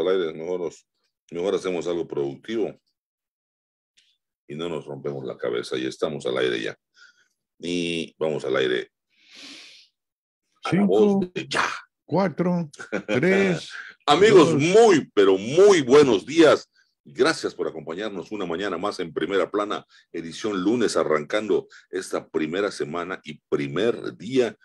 al aire, mejor, mejor hacemos algo productivo y no nos rompemos la cabeza y estamos al aire ya. Y vamos al aire. Cinco, ya. Cuatro, tres. Amigos, muy, pero muy buenos días. Gracias por acompañarnos una mañana más en Primera Plana, edición lunes, arrancando esta primera semana y primer día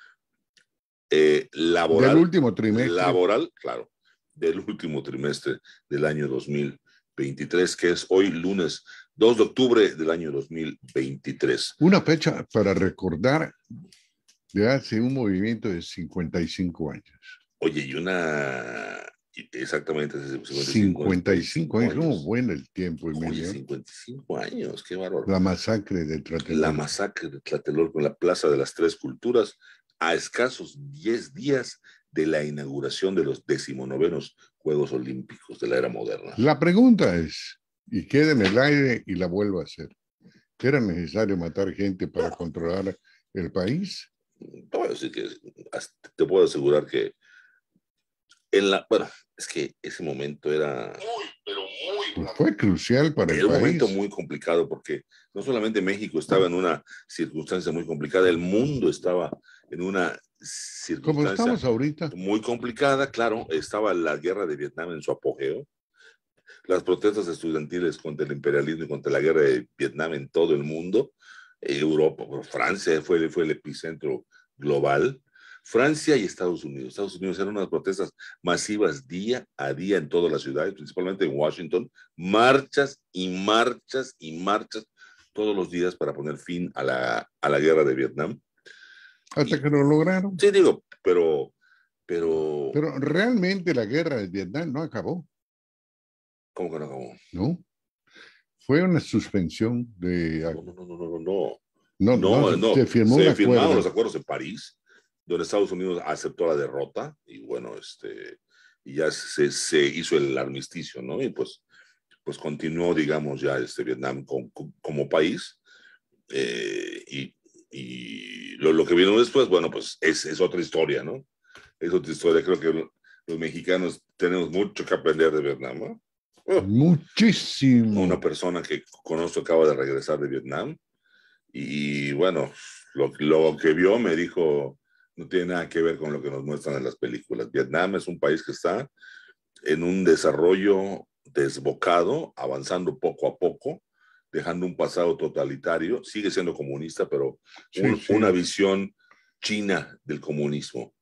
eh, laboral. El último trimestre. Laboral, claro, del último trimestre del año 2023, que es hoy lunes 2 de octubre del año 2023. Una fecha para recordar de hace un movimiento de 55 años. Oye, y una... Exactamente, 55, 55 años. años. ¿Cómo bueno el tiempo? Y bien 55 años, qué valor. La masacre de La masacre de Tlatelolco en la Plaza de las Tres Culturas, a escasos 10 días de la inauguración de los decimonovenos Juegos Olímpicos de la era moderna. La pregunta es, y quede en el aire y la vuelvo a hacer, ¿era necesario matar gente para controlar el país? Bueno, sí que te puedo asegurar que en la, bueno, es que ese momento era muy, pero muy pues fue crucial para el, país. Fue un momento muy complicado porque no solamente México estaba en una circunstancia muy complicada, el mundo estaba en una circunstancia Como estamos ahorita. muy complicada, claro, estaba la guerra de Vietnam en su apogeo, las protestas estudiantiles contra el imperialismo y contra la guerra de Vietnam en todo el mundo, Europa, Francia fue, fue el epicentro global, Francia y Estados Unidos. Estados Unidos eran unas protestas masivas día a día en todas las ciudades, principalmente en Washington, marchas y marchas y marchas todos los días para poner fin a la, a la guerra de Vietnam. Hasta que lo lograron. Sí, digo, pero, pero. Pero realmente la guerra de Vietnam no acabó. ¿Cómo que no acabó? No. Fue una suspensión de. No, no, no, no, no. no. No, se firmó se firmaron los acuerdos en París, donde Estados Unidos aceptó la derrota y bueno, este, y ya se, se hizo el armisticio, ¿no? Y pues, pues continuó, digamos, ya este Vietnam como país eh, y y lo, que vino después, bueno, pues es, otra historia, ¿no? Es otra historia. Creo que los mexicanos tenemos mucho que aprender de Vietnam, ¿no? Oh. Muchísimo. Una persona que conozco acaba de regresar de Vietnam y bueno, lo, lo, que vio me dijo, no tiene nada que ver con lo que nos muestran en las películas. Vietnam es un país que está en un desarrollo desbocado, avanzando poco a poco, dejando un pasado totalitario, sigue siendo comunista, pero una visión china del comunismo.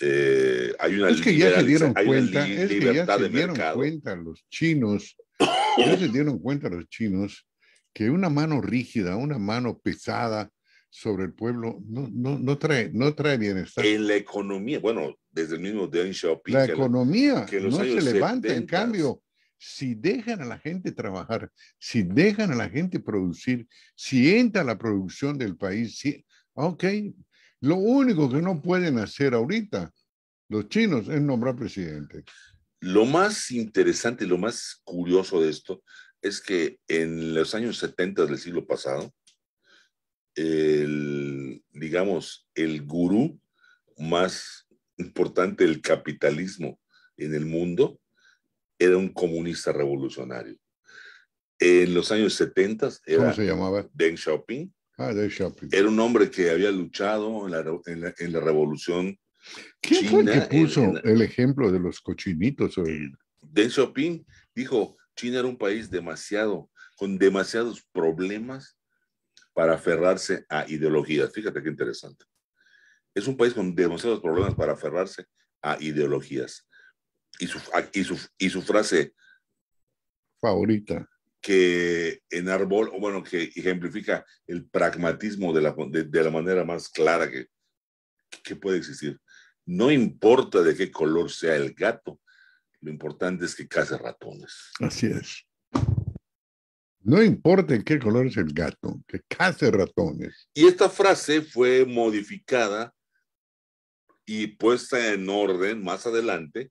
Eh, hay una es que ya se dieron cuenta, es que ya se dieron cuenta los chinos, ya se dieron cuenta los chinos que una mano rígida, una mano pesada sobre el pueblo no, no, no, trae, no trae bienestar. En la economía, bueno, desde el mismo Deng Xiaoping. La economía no se levanta, en cambio, si dejan a la gente trabajar, si dejan a la gente producir, si entra la producción del país, ok, lo único que no pueden hacer ahorita los chinos es nombrar presidente. Lo más interesante lo más curioso de esto es que en los años 70 del siglo pasado, digamos, el gurú más importante del capitalismo en el mundo era un comunista revolucionario. En los años 70 era ¿Cómo se llamaba? Deng Xiaoping. Ah, Deng Xiaoping. Era un hombre que había luchado en la, en la, revolución. ¿Quién China, fue el que puso el ejemplo de los cochinitos? Hoy? Eh, Deng Xiaoping dijo, China era un país demasiado, con demasiados problemas para aferrarse a ideologías. Fíjate qué interesante. Es un país con demasiados problemas para aferrarse a ideologías. Ah, y su, y su, frase favorita que enarbol, o bueno, que ejemplifica el pragmatismo de la, de, la manera más clara que, que puede existir. No importa de qué color sea el gato, lo importante es que case ratones. Así es. No importa en qué color es el gato, que case ratones. Y esta frase fue modificada y puesta en orden más adelante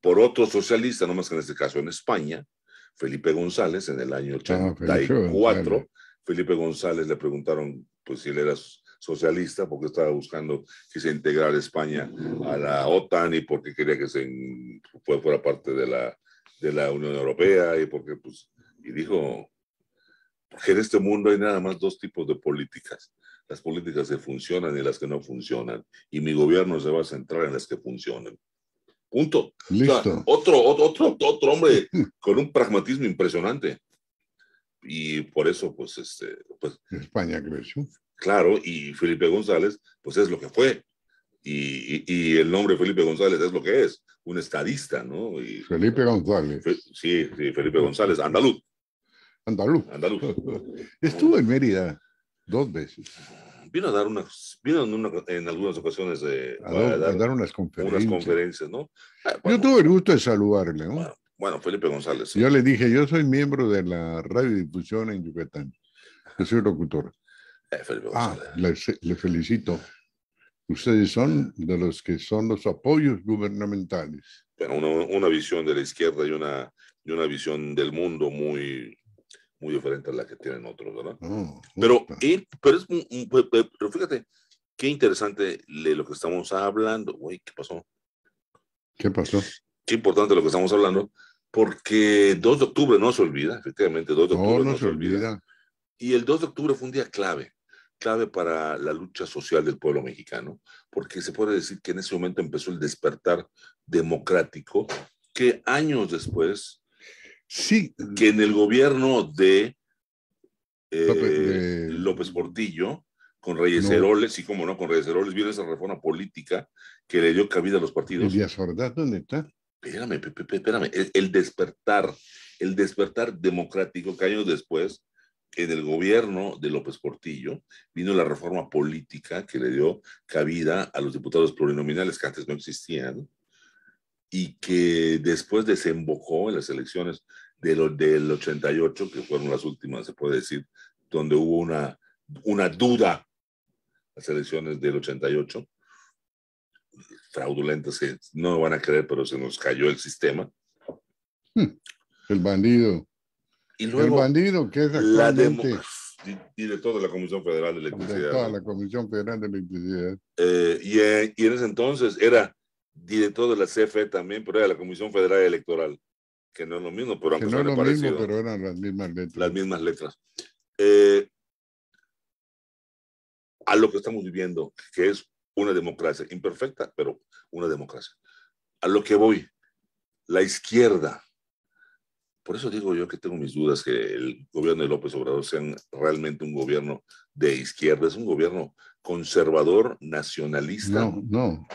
por otro socialista, no más que en este caso en España, Felipe González, en el año 84. Ah, Felipe González le preguntaron pues, si él era socialista porque estaba buscando que se integrara España a la OTAN y porque quería que se fuera parte de la, de la Unión Europea y porque pues y dijo porque en este mundo hay nada más dos tipos de políticas las políticas que funcionan y las que no funcionan y mi gobierno se va a centrar en las que funcionan Punto. Listo. otro, otro, otro, hombre con un pragmatismo impresionante. Y por eso, pues, este, pues. España creció. Claro, y Felipe González, pues es lo que fue. Y, el nombre Felipe González es lo que es, un estadista, ¿no? Felipe González. sí, sí, Felipe González, andaluz. Andaluz. Andaluz. Estuvo en Mérida dos veces vino a dar unas, en, algunas ocasiones de, a dar, unas, conferencias. Ah, yo tuve el gusto de saludarle, Bueno, Felipe González. Yo le dije, yo soy miembro de la radiodifusión en Yucatán. Yo soy locutor. Eh, ah, le, felicito. Ustedes son de los que son los apoyos gubernamentales. Bueno, una, una, visión de la izquierda y una, y una visión del mundo muy, muy diferente a la que tienen otros, ¿verdad? Mm, pero, pero, es, pero fíjate, qué interesante lo que estamos hablando. Güey, ¿qué pasó? ¿Qué pasó? Qué importante lo que estamos hablando, porque 2 de octubre no se olvida, efectivamente, 2 de octubre no, se, olvida. olvida. Y el 2 de octubre fue un día clave, clave para la lucha social del pueblo mexicano, porque se puede decir que en ese momento empezó el despertar democrático que años después Sí. Que en el gobierno de, eh, López, Portillo, con Reyes Heroles, y como no, con Reyes Heroles, viene esa reforma política que le dio cabida a los partidos. dónde está? Espérame, espérame. El, el, despertar, el despertar democrático que años después, en el gobierno de López Portillo, vino la reforma política que le dio cabida a los diputados plurinominales que antes no existían y que después desembocó en las elecciones del, del 88, que fueron las últimas, se puede decir, donde hubo una, una duda, las elecciones del 88, fraudulentas que no van a creer, pero se nos cayó el sistema. Hmm. El bandido. Y luego, el bandido que es actualmente... La director de la Comisión Federal de Electricidad. De toda la Comisión Federal de Electricidad. Eh, eh, y, en ese entonces era director de la CFE también, pero era la Comisión Federal Electoral, que no es lo mismo, pero no lo mismo, pero eran las mismas letras. Las mismas letras. Eh, a lo que estamos viviendo, que es una democracia imperfecta, pero una democracia. A lo que voy, la izquierda. Por eso digo yo que tengo mis dudas que el gobierno de López Obrador sea realmente un gobierno de izquierda, es un gobierno conservador, nacionalista. No, no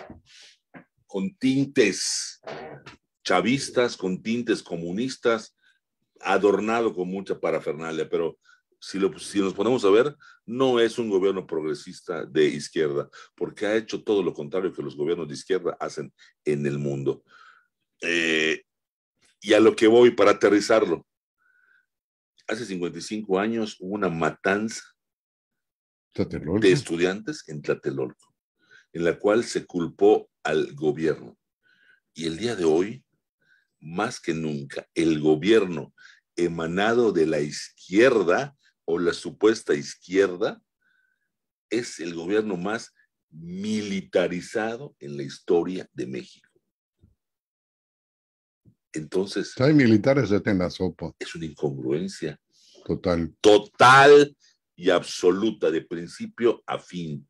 con tintes chavistas, con tintes comunistas, adornado con mucha parafernalia, pero si, lo, si nos ponemos a ver, no es un gobierno progresista de izquierda, porque ha hecho todo lo contrario que los gobiernos de izquierda hacen en el mundo. Eh, y a lo que voy para aterrizarlo. Hace 55 años hubo una matanza de estudiantes en Tlatelolco en la cual se culpó al gobierno. Y el día de hoy, más que nunca, el gobierno emanado de la izquierda o la supuesta izquierda es el gobierno más militarizado en la historia de México. Entonces... Hay militares en la sopa. Es una incongruencia. Total. Total y absoluta, de principio a fin.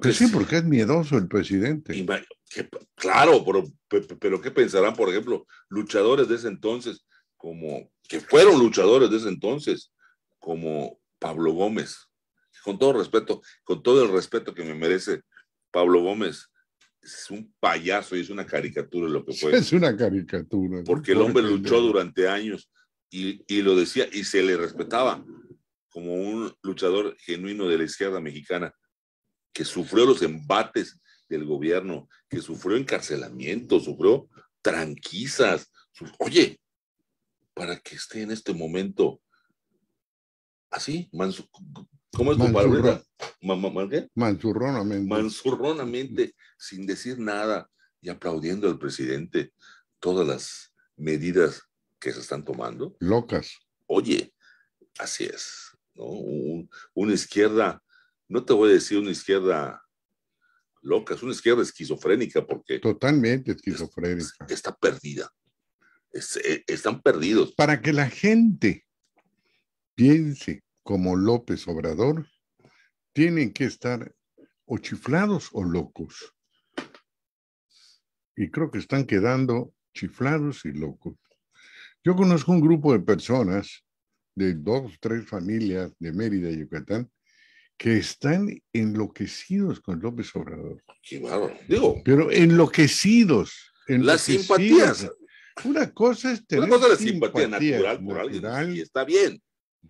Pues sí, porque es miedoso el presidente. claro, pero, ¿qué pensarán, por ejemplo, luchadores de ese entonces, como que fueron luchadores de ese entonces, como Pablo Gómez? Con todo respeto, con todo el respeto que me merece Pablo Gómez, es un payaso y es una caricatura lo que fue. Es una caricatura. Porque el hombre luchó durante años y, lo decía y se le respetaba como un luchador genuino de la izquierda mexicana que sufrió los embates del gobierno, que sufrió encarcelamiento, sufrió tranquisas. Oye, para que esté en este momento así, ¿Cómo es tu palabra? ¿Manzurronamente? Mansurronamente, sin decir nada y aplaudiendo al presidente todas las medidas que se están tomando. Locas. Oye, así es. ¿no? una izquierda no te voy a decir una izquierda loca, es una izquierda esquizofrénica porque... Totalmente esquizofrénica. está perdida. Eh, están perdidos. Para que la gente piense como López Obrador, tienen que estar o chiflados o locos. Y creo que están quedando chiflados y locos. Yo conozco un grupo de personas de dos, tres familias de Mérida y Yucatán que están enloquecidos con López Obrador. digo. Pero enloquecidos. Las simpatías. Una cosa es tener. Una cosa es la simpatía, natural, y está bien.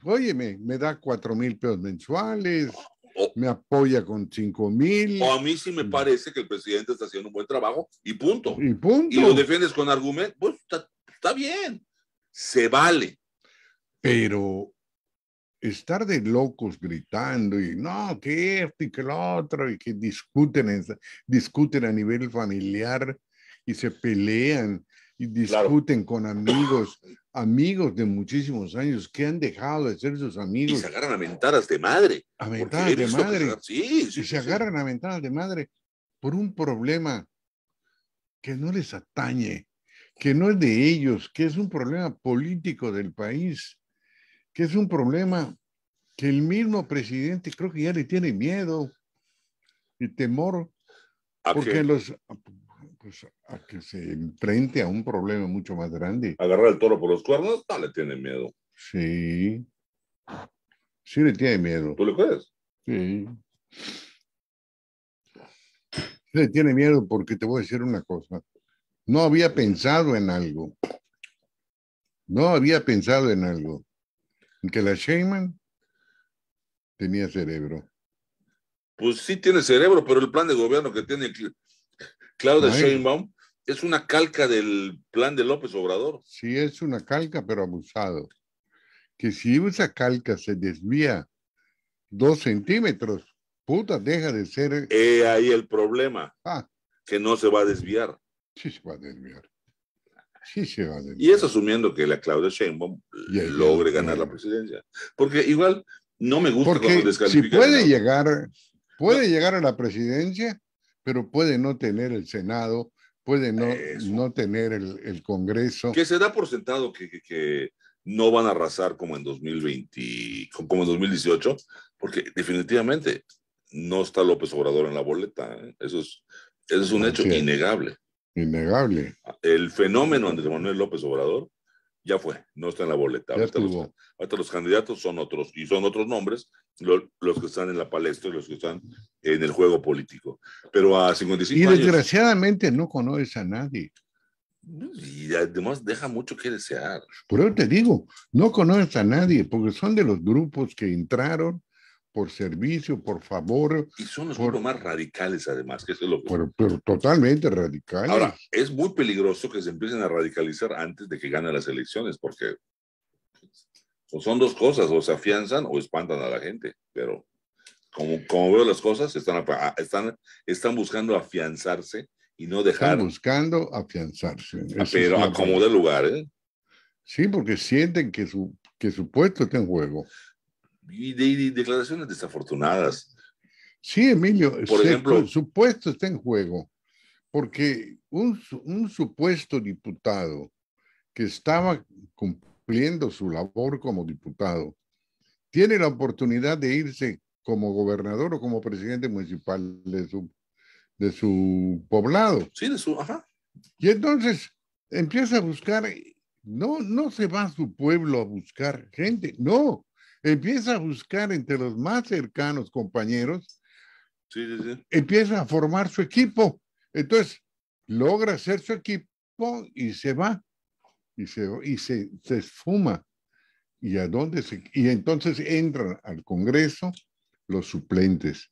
Óyeme, me da cuatro mil pesos mensuales, ah, me apoya con cinco mil. O a mí sí me mm. parece que el presidente está haciendo un buen trabajo y punto. Y punto. Y lo defiendes con argumentos, pues está, está bien, se vale. Pero estar de locos gritando y no, que esto y que lo otro, y que discuten, discuten a nivel familiar y se pelean y discuten con amigos, amigos de muchísimos años que han dejado de ser sus amigos. Y se agarran a ventanas de madre. A ventanas de madre. y se agarran a ventanas de madre por un problema que no les atañe, que no es de ellos, que es un problema político del país es un problema que el mismo presidente creo que ya le tiene miedo y temor, porque los pues, a que se enfrente a un problema mucho más grande. Agarrar el toro por los cuernos, no le tiene miedo. Sí. Sí le tiene miedo. ¿Tú le puedes. Sí le tiene miedo porque te voy a decir una cosa. No había pensado en algo. No había pensado en algo que la Shaman tenía cerebro. Pues sí tiene cerebro, pero el plan de gobierno que tiene Claudia Sheinbaum es una calca del plan de López Obrador. Sí, es una calca, pero abusado. Que si esa calca se desvía dos centímetros, puta, deja de ser... He ahí el problema, ah. que no se va a desviar. Sí se va a desviar. Y es asumiendo que la Claudia Sheinbaum logre ganar la presidencia. Porque igual no me gusta Porque cuando Si puede llegar, puede llegar a la presidencia, pero puede no tener el Senado, puede no, no tener el, Congreso. Que se da por sentado que, no van a arrasar como en 2020, como en 2018, porque definitivamente no está López Obrador en la boleta. ¿eh? Eso, es, un hecho innegable. Innegable. El fenómeno Andrés Manuel López Obrador ya fue, no está en la boleta. Ahorita los, los, candidatos son otros y son otros nombres los que están en la palestra y los que están en el juego político. Pero a Y desgraciadamente no conoces a nadie. Y además deja mucho que desear. Por eso te digo, no conoces a nadie porque son de los grupos que entraron por servicio, por favor. Y son los más radicales, además, que eso es lo que... Pero, totalmente radicales. Ahora, es muy peligroso que se empiecen a radicalizar antes de que ganen las elecciones, porque son dos cosas, o se afianzan o espantan a la gente, pero como, como veo las cosas, están, ah, están, están buscando afianzarse y no dejar... Están buscando afianzarse. Ah, pero acomodar lugar, ¿eh? Sí, porque sienten que su, que su puesto está en juego y de, declaraciones desafortunadas. Sí, Emilio, por ejemplo, supuesto está en juego, porque un, un supuesto diputado que estaba cumpliendo su labor como diputado tiene la oportunidad de irse como gobernador o como presidente municipal de su, de su poblado. Sí, de su, ajá. Y entonces empieza a buscar, no, no se va a su pueblo a buscar gente, no, empieza a buscar entre los más cercanos compañeros, empieza a formar su equipo. Entonces, logra hacer su equipo y se va, y se, y se, esfuma. ¿Y, a dónde y entonces entran al Congreso los suplentes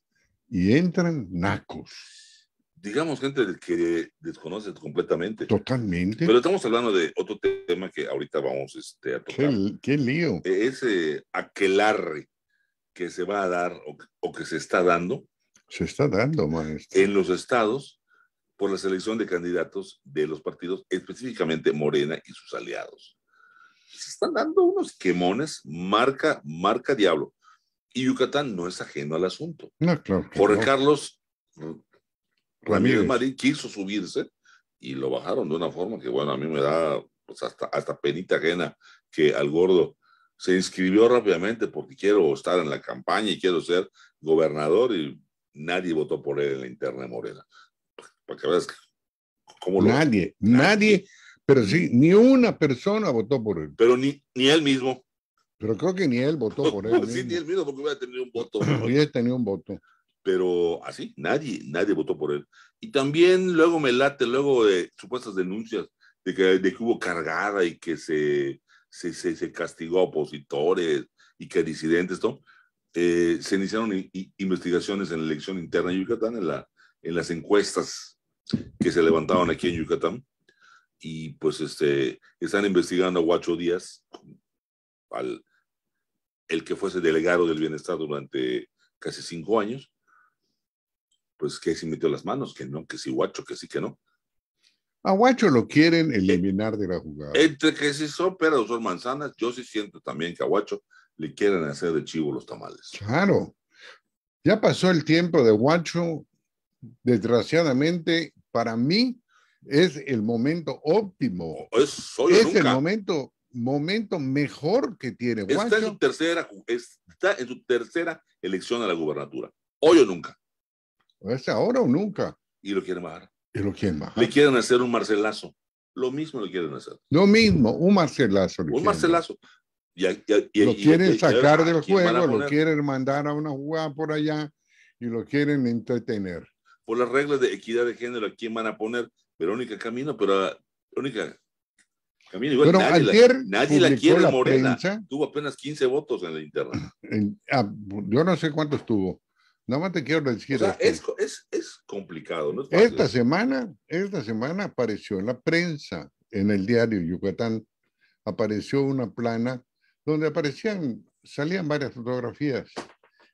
y entran nacos digamos, gente que desconoce completamente. Totalmente. Pero estamos hablando de otro tema que ahorita vamos este, a tocar. Qué, qué lío. E-, ese aquelarre que se va a dar o, que se está dando. Se está dando, maestro. En los estados por la selección de candidatos de los partidos, específicamente Morena y sus aliados. Se están dando unos quemones, marca, marca diablo. Y Yucatán no es ajeno al asunto. No, claro. por Carlos Ramírez Marín quiso subirse y lo bajaron de una forma que, bueno, a mí me da pues, hasta, hasta penita ajena que al gordo se inscribió rápidamente porque quiero estar en la campaña y quiero ser gobernador y nadie votó por él en la interna de Morena. Para que veas cómo lo... Nadie, nadie, pero sí, ni una persona votó por él. Pero ni, ni él mismo. Pero creo que ni él votó por él. sí, ni él mismo porque hubiera tenido un voto. hubiera tenido un voto pero así, nadie, nadie votó por él. Y también luego me late, luego de supuestas denuncias de que, de que hubo cargada y que se, se, se, castigó a opositores y que disidentes, eh, se iniciaron investigaciones en la elección interna en Yucatán, en, la, en las encuestas que se levantaban aquí en Yucatán. Y pues este, están investigando a Guacho Díaz, al, el que fuese delegado del bienestar durante casi cinco años, pues que si metió las manos, que no, que si Guacho, que sí, que no. A Guacho lo quieren eh, eliminar de la jugada. Entre que si son peras o son manzanas, yo sí siento también que a Guacho le quieren hacer de chivo los tamales. Claro. Ya pasó el tiempo de Guacho. Desgraciadamente, para mí es el momento óptimo. Es, el momento, momento mejor que tiene Guacho. en su tercera, está en su tercera elección a la gubernatura. Hoy o nunca ahora o nunca. Y lo quieren bajar. Y lo quieren bajar. Le quieren hacer un Marcelazo. Lo mismo le quieren hacer. Lo mismo, un Marcelazo. Un Marcelazo. lo quieren sacar del juego, lo quieren mandar a una jugada por allá y lo quieren entretener. Por las reglas de equidad de género, ¿a quién van a poner? Verónica Camino, pero ah, Verónica Camino, igual pero nadie, ayer la, nadie la quiere tuvo apenas 15 votos en la interna. Ah, yo no sé cuántos tuvo, Nada más te quiero decir. Este, es, es, es, complicado, ¿no? esta semana, esta semana apareció en la prensa, en el diario Yucatán, apareció una plana donde aparecían, salían varias fotografías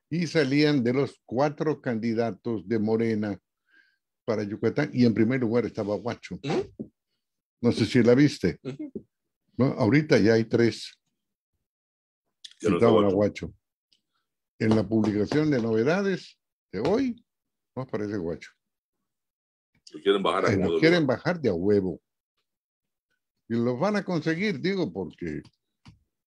y salían de los cuatro candidatos de Morena para Yucatán y en primer lugar estaba Huacho. ¿Mm? No sé si la viste. ¿Mm? no, ahorita ya hay tres. estaban a Huacho en la publicación de novedades de hoy, no aparece guacho. Lo quieren bajar quieren bajar de a huevo. Y los van a conseguir, digo, porque.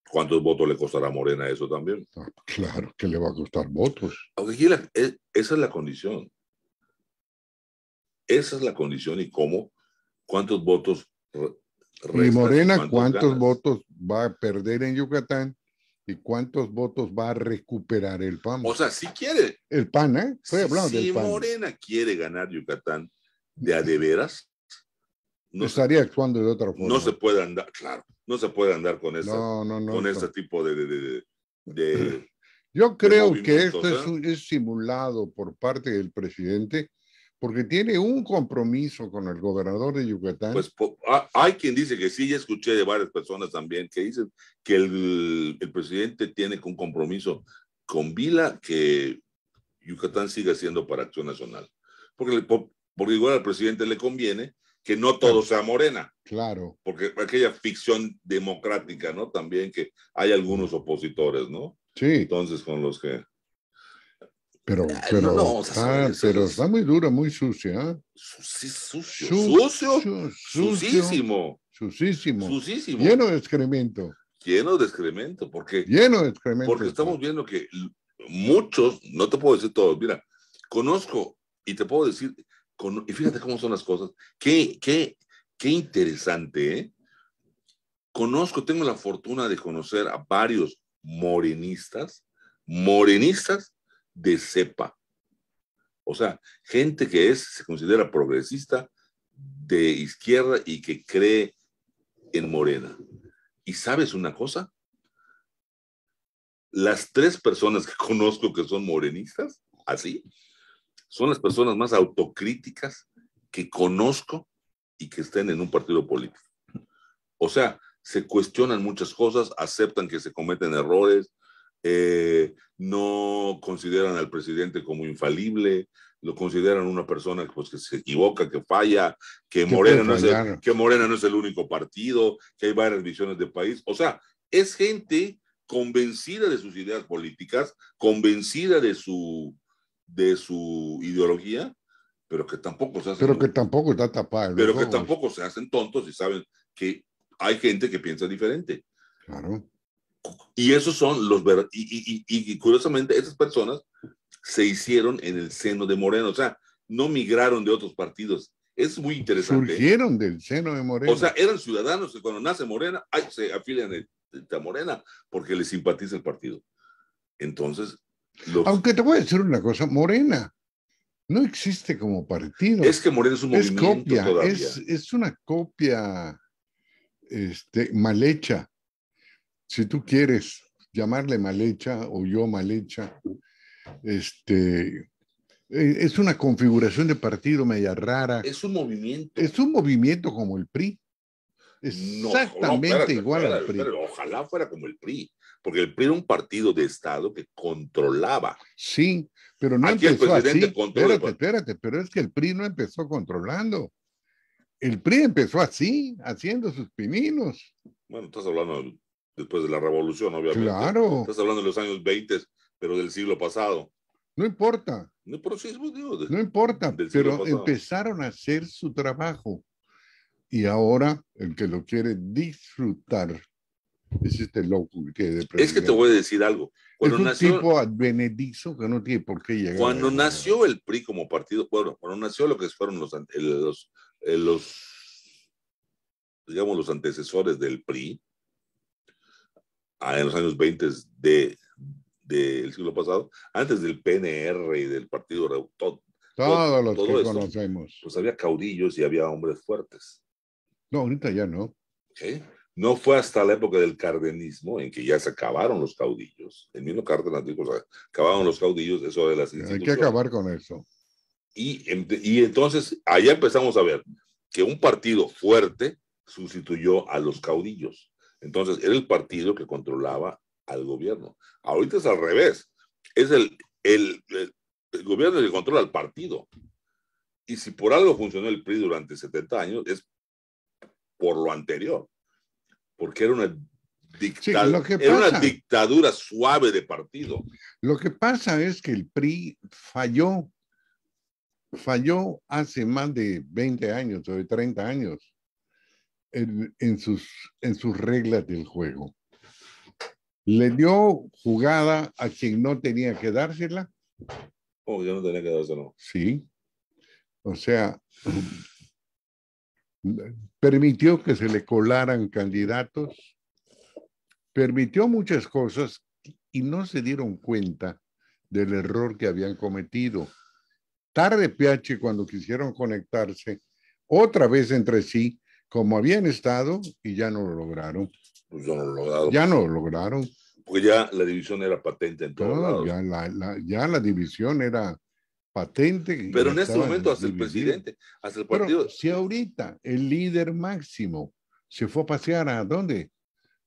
¿Cuántos votos le costará a Morena eso también? claro que le va a costar votos. E, esa es la condición. Esa es la condición y cómo, cuántos votos. y Morena, cuántos votos va a perder en Yucatán ¿Y cuántos votos va a recuperar el PAN? O sea, si quiere. El PAN, ¿eh? Estoy hablando si, Morena quiere ganar Yucatán de a de veras, no estaría actuando de otra forma. No se puede andar, claro, no se puede andar con eso, no, no, no, con ese tipo de, de, de, de Yo creo que esto es, es simulado por parte del presidente porque tiene un compromiso con el gobernador de Yucatán. Pues ah, hay quien dice que sí, ya escuché de varias personas también que dicen que el, presidente tiene un compromiso con Vila que Yucatán siga siendo para Acción Nacional. Porque, porque igual al presidente le conviene que no todo sea morena. Claro. Porque aquella ficción democrática, ¿no? También que hay algunos opositores, ¿no? Sí. Entonces, con los que... Pero, ah, pero, ah, está muy dura, muy sucia. ¿ah? Sucio, sucio, sucio, sucísimo. Sucísimo. Lleno de excremento. Lleno de excremento, porque. Lleno de excremento. Porque estamos viendo que muchos, no te puedo decir todos, mira, conozco y te puedo decir, y fíjate cómo son las cosas, qué, qué, qué interesante, ¿eh? Conozco, tengo la fortuna de conocer a varios morenistas, morenistas de cepa. O sea, gente que es, se considera progresista de izquierda y que cree en Morena. ¿Y sabes una cosa? Las tres personas que conozco que son morenistas, así, son las personas más autocríticas que conozco y que estén en un partido político. O sea, se cuestionan muchas cosas, aceptan que se cometen errores, eh, no consideran al presidente como infalible, lo consideran una persona pues, que se equivoca, que falla, que Morena, no es el, único partido, que hay varias visiones del país. O sea, es gente convencida de sus ideas políticas, convencida de su, de su ideología, pero que tampoco se hacen... Pero que tampoco está tapado. Pero que tampoco se hacen tontos y saben que hay gente que piensa diferente. Claro. Y esos son los y, curiosamente esas personas se hicieron en el seno de Morena o sea, no migraron de otros partidos. Es muy interesante. ¿eh? Surgieron del seno de Morena O sea, eran ciudadanos que cuando nace Morena, se afilian a Morena porque les simpatiza el partido. Entonces, aunque te voy a decir una cosa, Morena no existe como partido. Es que Morena es un movimiento copia, Es, una copia este, mal hecha si tú quieres llamarle mal hecha, o yo hecha, este, eh, es una configuración de partido media rara. Es un movimiento. Es un movimiento como el PRI. Exactamente igual al PRI. ojalá fuera como el PRI, porque el PRI era un partido de Estado que controlaba. Sí, pero no empezó así. Espérate, espérate, pero es que el PRI no empezó controlando. El PRI empezó así, haciendo sus pininos. Bueno, estás hablando del después de la revolución, obviamente. Estás hablando de los años 20, pero del siglo pasado. No importa. No, pues, no importa, pero empezaron a hacer su trabajo. Y ahora el que lo quiere disfrutar es este loco que Es que te voy a decir algo. Cuando es un nació, tipo advenedizo que no tiene por qué llegar. Cuando nació el PRI como partido, bueno, cuando nació lo que fueron los, eh, los, eh, los digamos, los antecesores del PRI, Ah, en los años 20 del siglo pasado, antes del PNR y del Partido Reutón Todos los que conocemos. Pues había caudillos y había hombres fuertes. No, ahorita ya no. No fue hasta la época del cardenismo en que ya se acabaron los caudillos. El mismo Cárdenas dijo, acabaron los caudillos, eso de las instituciones. Hay que acabar con eso. Y, y entonces allá empezamos a ver que un partido fuerte sustituyó a los caudillos. Entonces, era el partido que controlaba al gobierno. Ahorita es al revés. Es el, el, gobierno que controla al partido. Y si por algo funcionó el PRI durante 70 años, es por lo anterior. Porque era una dictadura suave de partido. Lo que pasa es que el PRI falló, falló hace más de 20 años o de 30 años en, sus, en sus reglas del juego. Le dio jugada a quien no tenía que dársela. Oh, no tenía que dársela. Sí. O sea, permitió que se le colaran candidatos, permitió muchas cosas y no se dieron cuenta del error que habían cometido. Tarde PH cuando quisieron conectarse otra vez entre sí, como habían estado y pues ya no lo lograron. Ya no lo lograron. Porque ya la división era patente en todos lados. Ya la, división era patente. Pero en este momento hasta el presidente, hasta el partido. Pero si ahorita el líder máximo se fue a pasear a dónde?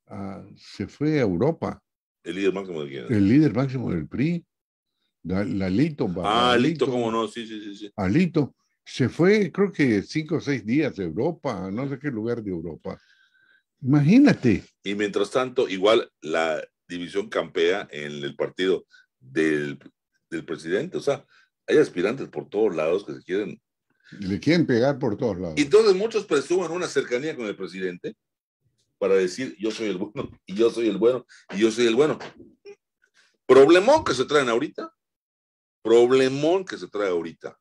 Ah, se fue a Europa. ¿El líder máximo de quién? El líder máximo del PRI. Alito, ah, Alito, cómo no, sí, sí, sí. Alito se fue, creo que cinco o seis días de Europa, no sé qué lugar de Europa. Imagínate. Y mientras tanto, igual la división campea en el partido del, presidente. O sea, hay aspirantes por todos lados que se quieren. Le quieren pegar por todos lados. Y entonces muchos presumen pues, una cercanía con el presidente para decir yo soy el bueno, y yo soy el bueno, y yo soy el bueno. Problemón que se traen ahorita. Problemón que se trae ahorita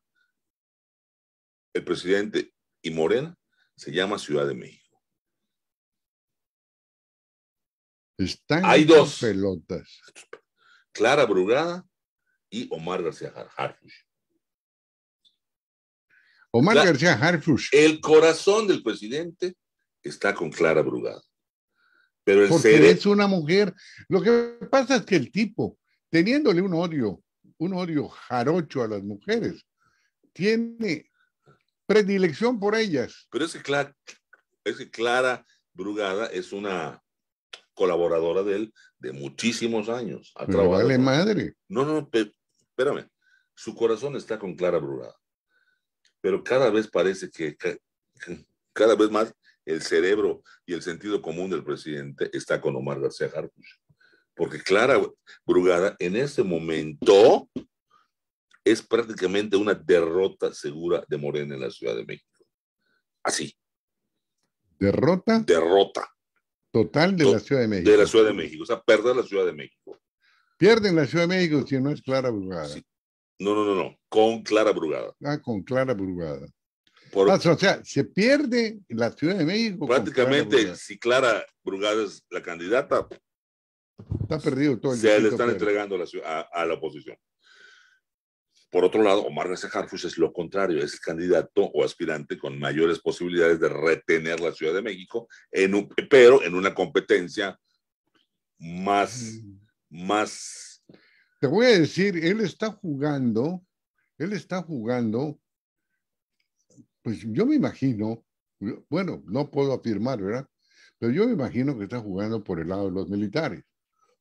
el presidente y Morena se llama Ciudad de México. Están Hay dos pelotas. Clara Brugada y Omar García Harfush. Omar García Harfush. El corazón del presidente está con Clara Brugada. Pero el Porque es una mujer. Lo que pasa es que el tipo, teniéndole un odio, un odio jarocho a las mujeres, tiene predilección por ellas. Pero es que Clara, Clara Brugada es una colaboradora de él de muchísimos años. Ha madre. No, no, espérame. Su corazón está con Clara Brugada. Pero cada vez parece que, cada vez más el cerebro y el sentido común del presidente está con Omar García Harfuch. Porque Clara Brugada en ese momento es prácticamente una derrota segura de Morena en la Ciudad de México. Así. ¿Derrota? Derrota. Total de la Ciudad de México. De la Ciudad de México. O sea, perder la Ciudad de México. Pierden la Ciudad de México si no es Clara Brugada. No, no, no, no. Con Clara Brugada. Ah, con Clara Brugada. Ah, o sea, se pierde la Ciudad de México. Prácticamente, si Clara Brugada es la candidata, está perdido todo el Se le están entregando la, a la oposición. Por otro lado, Omar García Harfus es lo contrario, es candidato o aspirante con mayores posibilidades de retener la Ciudad de México, pero en una competencia más, mm. más... Te voy a decir, él está jugando, él está jugando, pues yo me imagino, bueno, no puedo afirmar, ¿verdad? Pero yo me imagino que está jugando por el lado de los militares.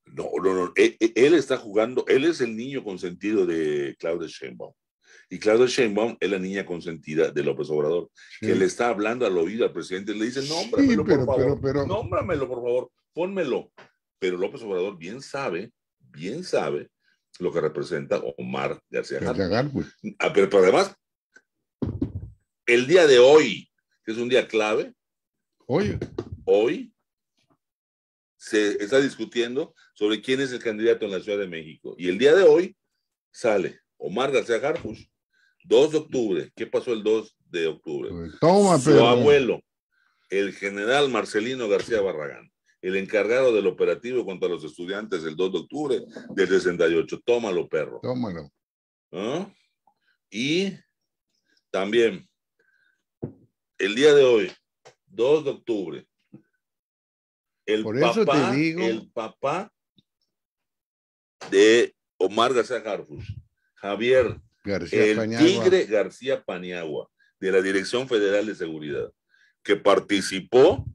No, no, no. E, e, él, está jugando, él es el niño consentido de Claudia Sheinbaum. Y Claudia Sheinbaum es la niña consentida de López Obrador, que le está hablando al oído al presidente. Le dice, nómbramelo, por favor. pero... Nómbramelo, por favor. Pónmelo. Pero López Obrador bien sabe, bien sabe lo que representa Omar García ah, pero, además, el día de hoy, que es un día clave, hoy se está discutiendo sobre quién es el candidato en la Ciudad de México. Y el día de hoy sale Omar García Harfush, 2 de octubre. ¿Qué pasó el 2 de octubre? Pues toma, Su abuelo, el general Marcelino García Barragán, el encargado del operativo contra los estudiantes el 2 de octubre del 68. Tómalo, perro. Tómalo. ¿Ah? Y también, el día de hoy, 2 de octubre, el papá, el papá de Omar García Harfus, Javier García el Tigre García Paniagua, de la Dirección Federal de Seguridad, que participó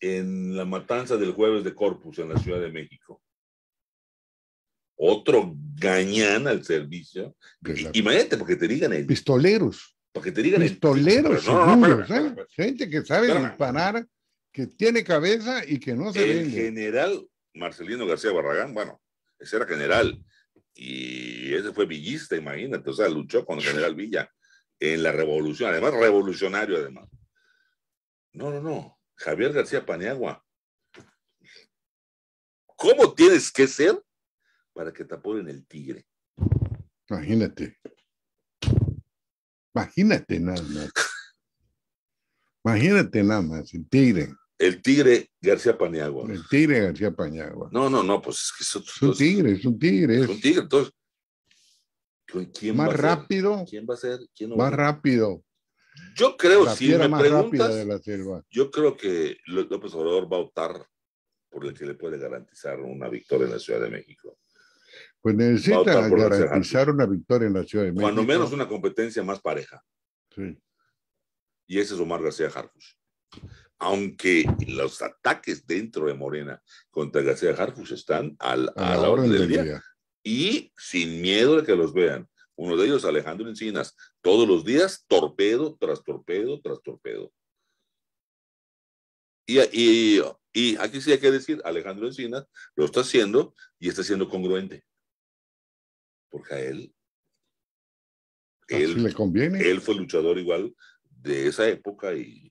en la matanza del jueves de Corpus en la Ciudad de México. Otro gañán al servicio. Imagínate, porque te digan el... Pistoleros. Porque te digan Pistoleros, ¿eh? gente que sabe disparar, que tiene cabeza y que no se El general Marcelino García Barragán, bueno, era general. Y ese fue villista, imagínate, o sea, luchó con el general Villa en la revolución, además revolucionario, además. No, no, no, Javier García Paniagua. ¿Cómo tienes que ser para que te apuren el tigre? Imagínate. Imagínate nada más. Imagínate nada más, el tigre. El Tigre García Paniagua. El Tigre García Paniagua. No, no, no, pues es que es, otro, un pues, tigre, es un tigre. Es un tigre, entonces. ¿quién más rápido. ¿Quién va a ser? más rápido. Yo creo, si me preguntas, yo creo que López Obrador va a optar por el que le puede garantizar una victoria en la Ciudad de México. Pues necesita garantizar una victoria en la Ciudad de México. Cuando menos una competencia más pareja. Sí. Y ese es Omar García Jarfus aunque los ataques dentro de Morena contra García Harfus están a, la hora del día. Y sin miedo de que los vean. Uno de ellos, Alejandro Encinas, todos los días, torpedo tras torpedo tras torpedo. Y, aquí sí hay que decir, Alejandro Encinas lo está haciendo y está siendo congruente. Porque a él, él, le conviene. él fue luchador igual de esa época y,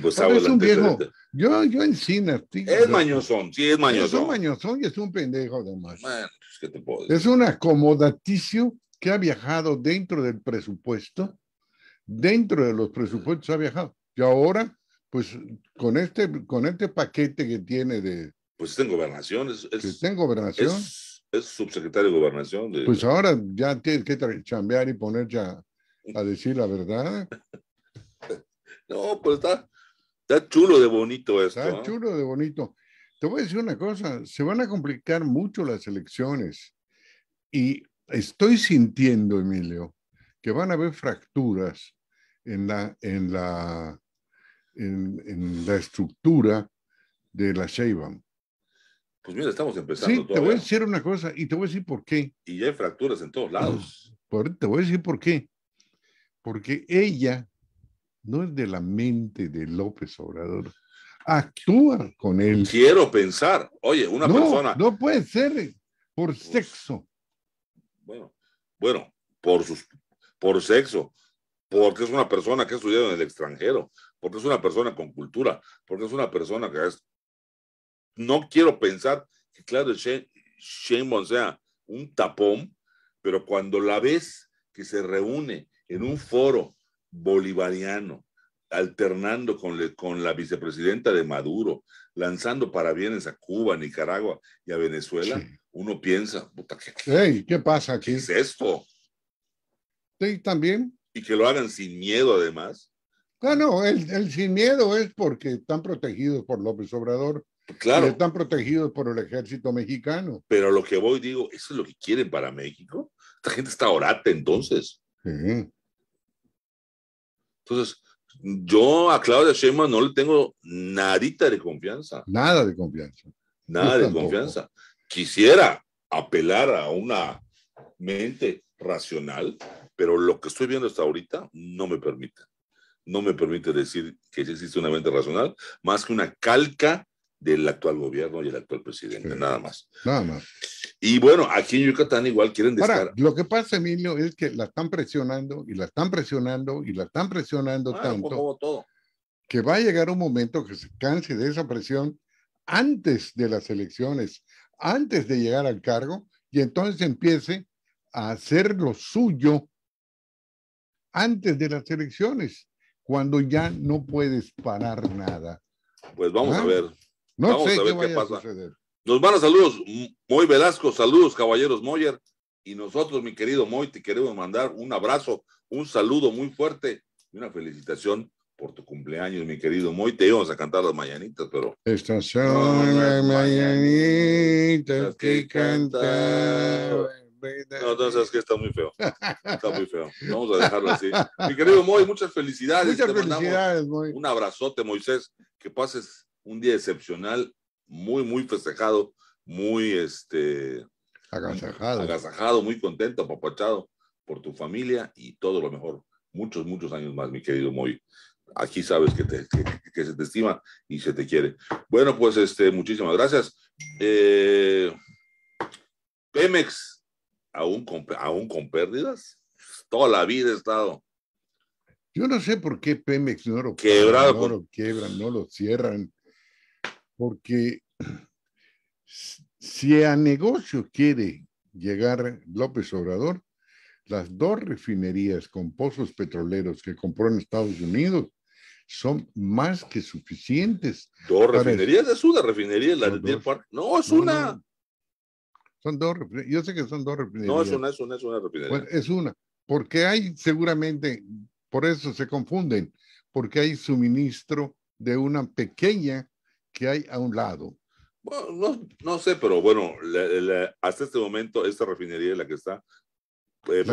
pues es un viejo. Yo, yo en cine, Es mañosón, sí, es mañosón. Es un mañosón y es un pendejo además. Pues, te Es un acomodaticio que ha viajado dentro del presupuesto. Dentro de los presupuestos ha viajado. Y ahora, pues con este, con este paquete que tiene de. Pues está en gobernación. Es, está en gobernación. Es, es, subsecretario de gobernación. Pues ahora ya tiene que chambear y poner ya a decir la verdad. no, pues está Está chulo de bonito esto. Está ¿eh? chulo de bonito. Te voy a decir una cosa, se van a complicar mucho las elecciones y estoy sintiendo, Emilio, que van a haber fracturas en la, en la, en, la estructura de la Sheinbaum. Pues mira, estamos empezando. Sí, te voy a decir una cosa y te voy a decir por qué. Y ya hay fracturas en todos lados. te voy a decir por qué. Porque ella no es de la mente de López Obrador. Actúa con él. Quiero pensar, oye, una persona. No puede ser por pues, sexo. Bueno, bueno, por sus, por sexo, porque es una persona que ha estudiado en el extranjero, porque es una persona con cultura, porque es una persona que es. No quiero pensar que, claro, Shane, sea un tapón, pero cuando la ves que se reúne en un foro bolivariano, alternando con, con la vicepresidenta de Maduro, lanzando parabienes a Cuba, Nicaragua y a Venezuela, uno piensa, puta, ¿qué, pasa aquí? ¿Qué es esto? Sí, también. Y que lo hagan sin miedo, además. Ah, no, no, el, sin miedo es porque están protegidos por López Obrador. Claro. están protegidos por el ejército mexicano. Pero lo que voy digo, ¿eso es lo que quieren para México? Esta gente está orate entonces. Sí. Entonces, yo a Claudia Sheinbaum no le tengo nadita de confianza. Nada de confianza. Nada de confianza. Quisiera apelar a una mente racional, pero lo que estoy viendo hasta ahorita no me permite. No me permite decir que existe una mente racional, más que una calca del actual gobierno y el actual presidente, nada más. Nada más. Y bueno, aquí en Yucatán igual quieren descargar. Lo que pasa, Emilio, es que la están presionando y la están presionando y la están presionando tanto todo. que va a llegar un momento que se canse de esa presión antes de las elecciones, antes de llegar al cargo, y entonces empiece a hacer lo suyo antes de las elecciones, cuando ya no puedes parar nada. Pues vamos a ah, ver. No sé qué, va A suceder. Nos van saludos, Moy Velasco, saludos, caballeros Moyer. Y nosotros, mi querido Moy, te queremos mandar un abrazo, un saludo muy fuerte y una felicitación por tu cumpleaños, mi querido Moy. Te íbamos a cantar las mañanitas, pero. Estas son las mañanitas que, que No, entonces es que está muy feo. Está muy feo. Vamos a dejarlo así. Mi querido Moy, muchas felicidades. Muchas felicidades, Moy. Un abrazote, Moisés. Que pases un día excepcional muy, muy festejado, muy este, agasajado. agasajado, muy contento, apapachado por tu familia y todo lo mejor. Muchos, muchos años más, mi querido Moy. Aquí sabes que, se te estima y se te quiere. Bueno, pues este, muchísimas gracias. Eh, Pemex, aún con, aún con pérdidas, toda la vida he estado. Yo no sé por qué Pemex no lo, no, lo quiebran, no lo cierran porque si a negocio quiere llegar López Obrador, las dos refinerías con pozos petroleros que compró en Estados Unidos son más que suficientes. Dos refinerías, es una refinería, la de No, es una. Son dos refinerías. Yo sé que son dos refinerías. No, es una, es una, es una refinería. es una, porque hay seguramente, por eso se confunden, porque hay suministro de una pequeña que hay a un lado. no, sé, pero bueno, hasta este momento esta refinería es la que está eh,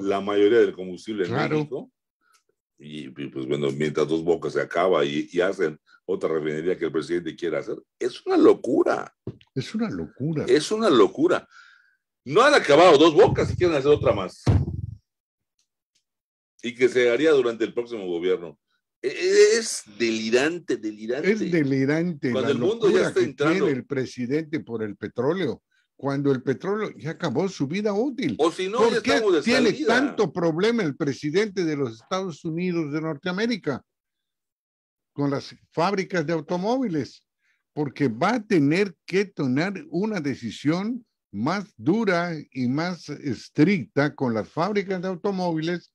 la mayoría del combustible en Y, pues bueno, mientras dos bocas se acaba y, y, hacen otra refinería que el presidente quiera hacer, es una locura. Es una locura. Es una locura. No han acabado dos bocas y quieren hacer otra más. Y que se haría durante el próximo gobierno. E-, es delirante, delirante. Es delirante. Cuando el mundo ya está entrando. el presidente por el petróleo. Cuando el petróleo ya acabó su vida útil. O si no, ¿Por qué tiene tanto problema el presidente de los Estados Unidos de Norteamérica con las fábricas de automóviles? Porque va a tener que tomar una decisión más dura y más estricta con las fábricas de automóviles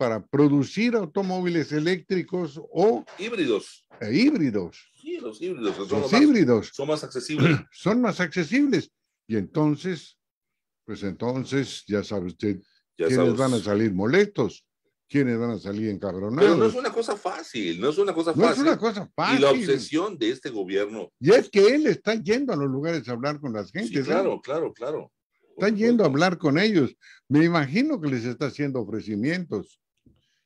para producir automóviles eléctricos o híbridos. E híbridos. Sí, los híbridos. los, híbridos. son más accesibles. son más accesibles. Y entonces, pues entonces, ya sabe usted, ya quiénes van a salir molestos, quiénes van a salir encabronados. Pero no es una cosa fácil, no es una cosa fácil. No es una cosa fácil. Y la obsesión de este gobierno. Y es que él está yendo a los lugares a hablar con las gentes. Sí, ¿eh? claro, claro, claro. Están yendo a hablar con ellos. Me imagino que les está haciendo ofrecimientos.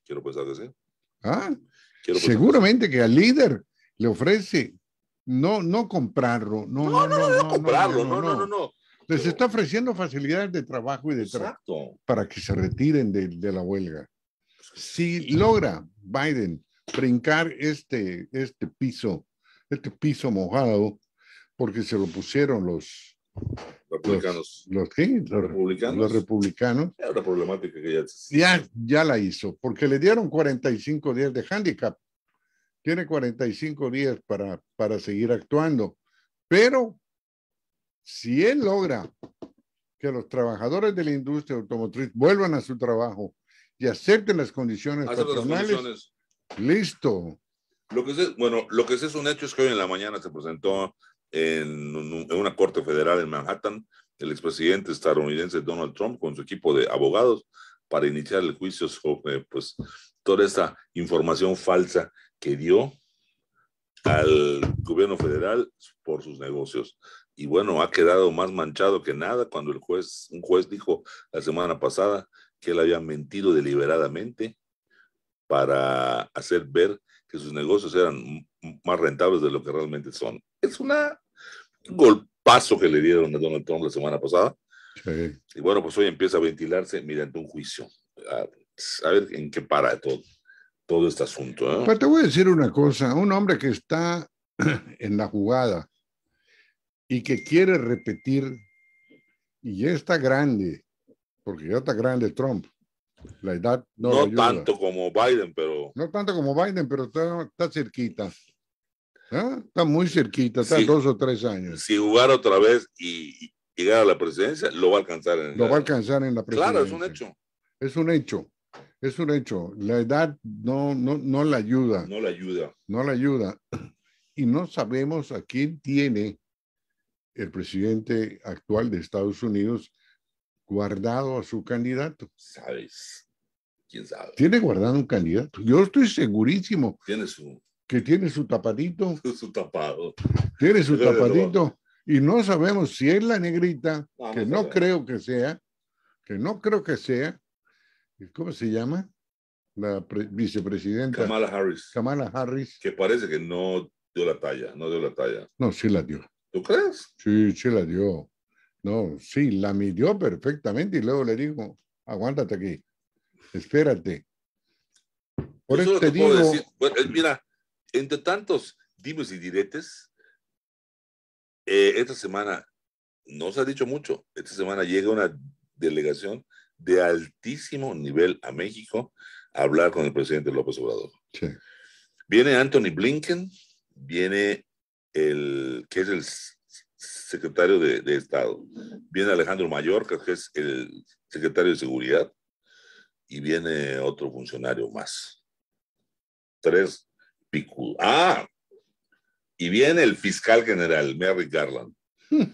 Quiero pensar que sí. Ah, seguramente que, al líder le ofrece no, no comprarlo. No, no, no, no, no comprarlo, no, no, no. no, Les está ofreciendo facilidades de trabajo y de trabajo para que se retiren de, de, la huelga. Si logra Biden brincar este, este piso, este piso mojado, porque se lo pusieron los, los, los republicanos. Los republicanos. problemática que ya Ya, la hizo, porque le dieron 45 días de handicap. Tiene 45 días para, para seguir actuando. Pero si él logra que los trabajadores de la industria automotriz vuelvan a su trabajo y acepten las condiciones personales, listo. Lo que es bueno, lo que es un hecho es que hoy en la mañana se presentó en, una corte federal en Manhattan el expresidente estadounidense Donald Trump con su equipo de abogados para iniciar el juicio sobre eh, pues, toda esta información falsa que dio al gobierno federal por sus negocios. Y bueno, ha quedado más manchado que nada cuando el juez, un juez dijo la semana pasada que él había mentido deliberadamente para hacer ver que sus negocios eran más rentables de lo que realmente son. Es una golpazo que le dieron a Donald Trump la semana pasada. Y bueno, pues hoy empieza a ventilarse mediante un juicio. A, ver en qué para todo, todo este asunto. ¿eh? te voy a decir una cosa, un hombre que está en la jugada y que quiere repetir, y ya está grande, porque ya está grande Trump, la edad no, no tanto como Biden, pero... No tanto como Biden, pero está, está cerquita. Ah, está muy cerquita, está dos o tres años. Si jugar otra vez y, llegar a la presidencia, lo va a alcanzar. En lo la... va a alcanzar en la presidencia. Claro, es un hecho. Es un hecho. Es un hecho. La edad no, no, no la ayuda. No la ayuda. No la ayuda. Y no sabemos a quién tiene el presidente actual de Estados Unidos guardado a su candidato. Sabes. ¿Quién sabe? Tiene guardado un candidato. Yo estoy segurísimo. Tiene su que tiene su tapadito. Su tapado. Tiene su tapadito. Y no sabemos si es la negrita, que no creo que sea, que no creo que sea. ¿Cómo se llama? La vicepresidenta. Kamala Harris. Kamala Harris. Que parece que no dio la talla, no dio la talla. No, sí la dio. ¿Tú crees? Sí, sí la dio. No, sí, la midió perfectamente y luego le dijo, aguántate aquí, espérate. Por eso, te, digo... Eh, mira, entre tantos dimes y diretes, eh, esta semana no se ha dicho mucho. Esta semana llega una delegación de altísimo nivel a México a hablar con el presidente López Obrador. Viene Anthony Blinken, viene el que es el secretario de, Estado, viene Alejandro Mallorca, que es el secretario de Seguridad, y viene otro funcionario más. Tres Ah, y viene el fiscal general, Merrick Garland. Hmm.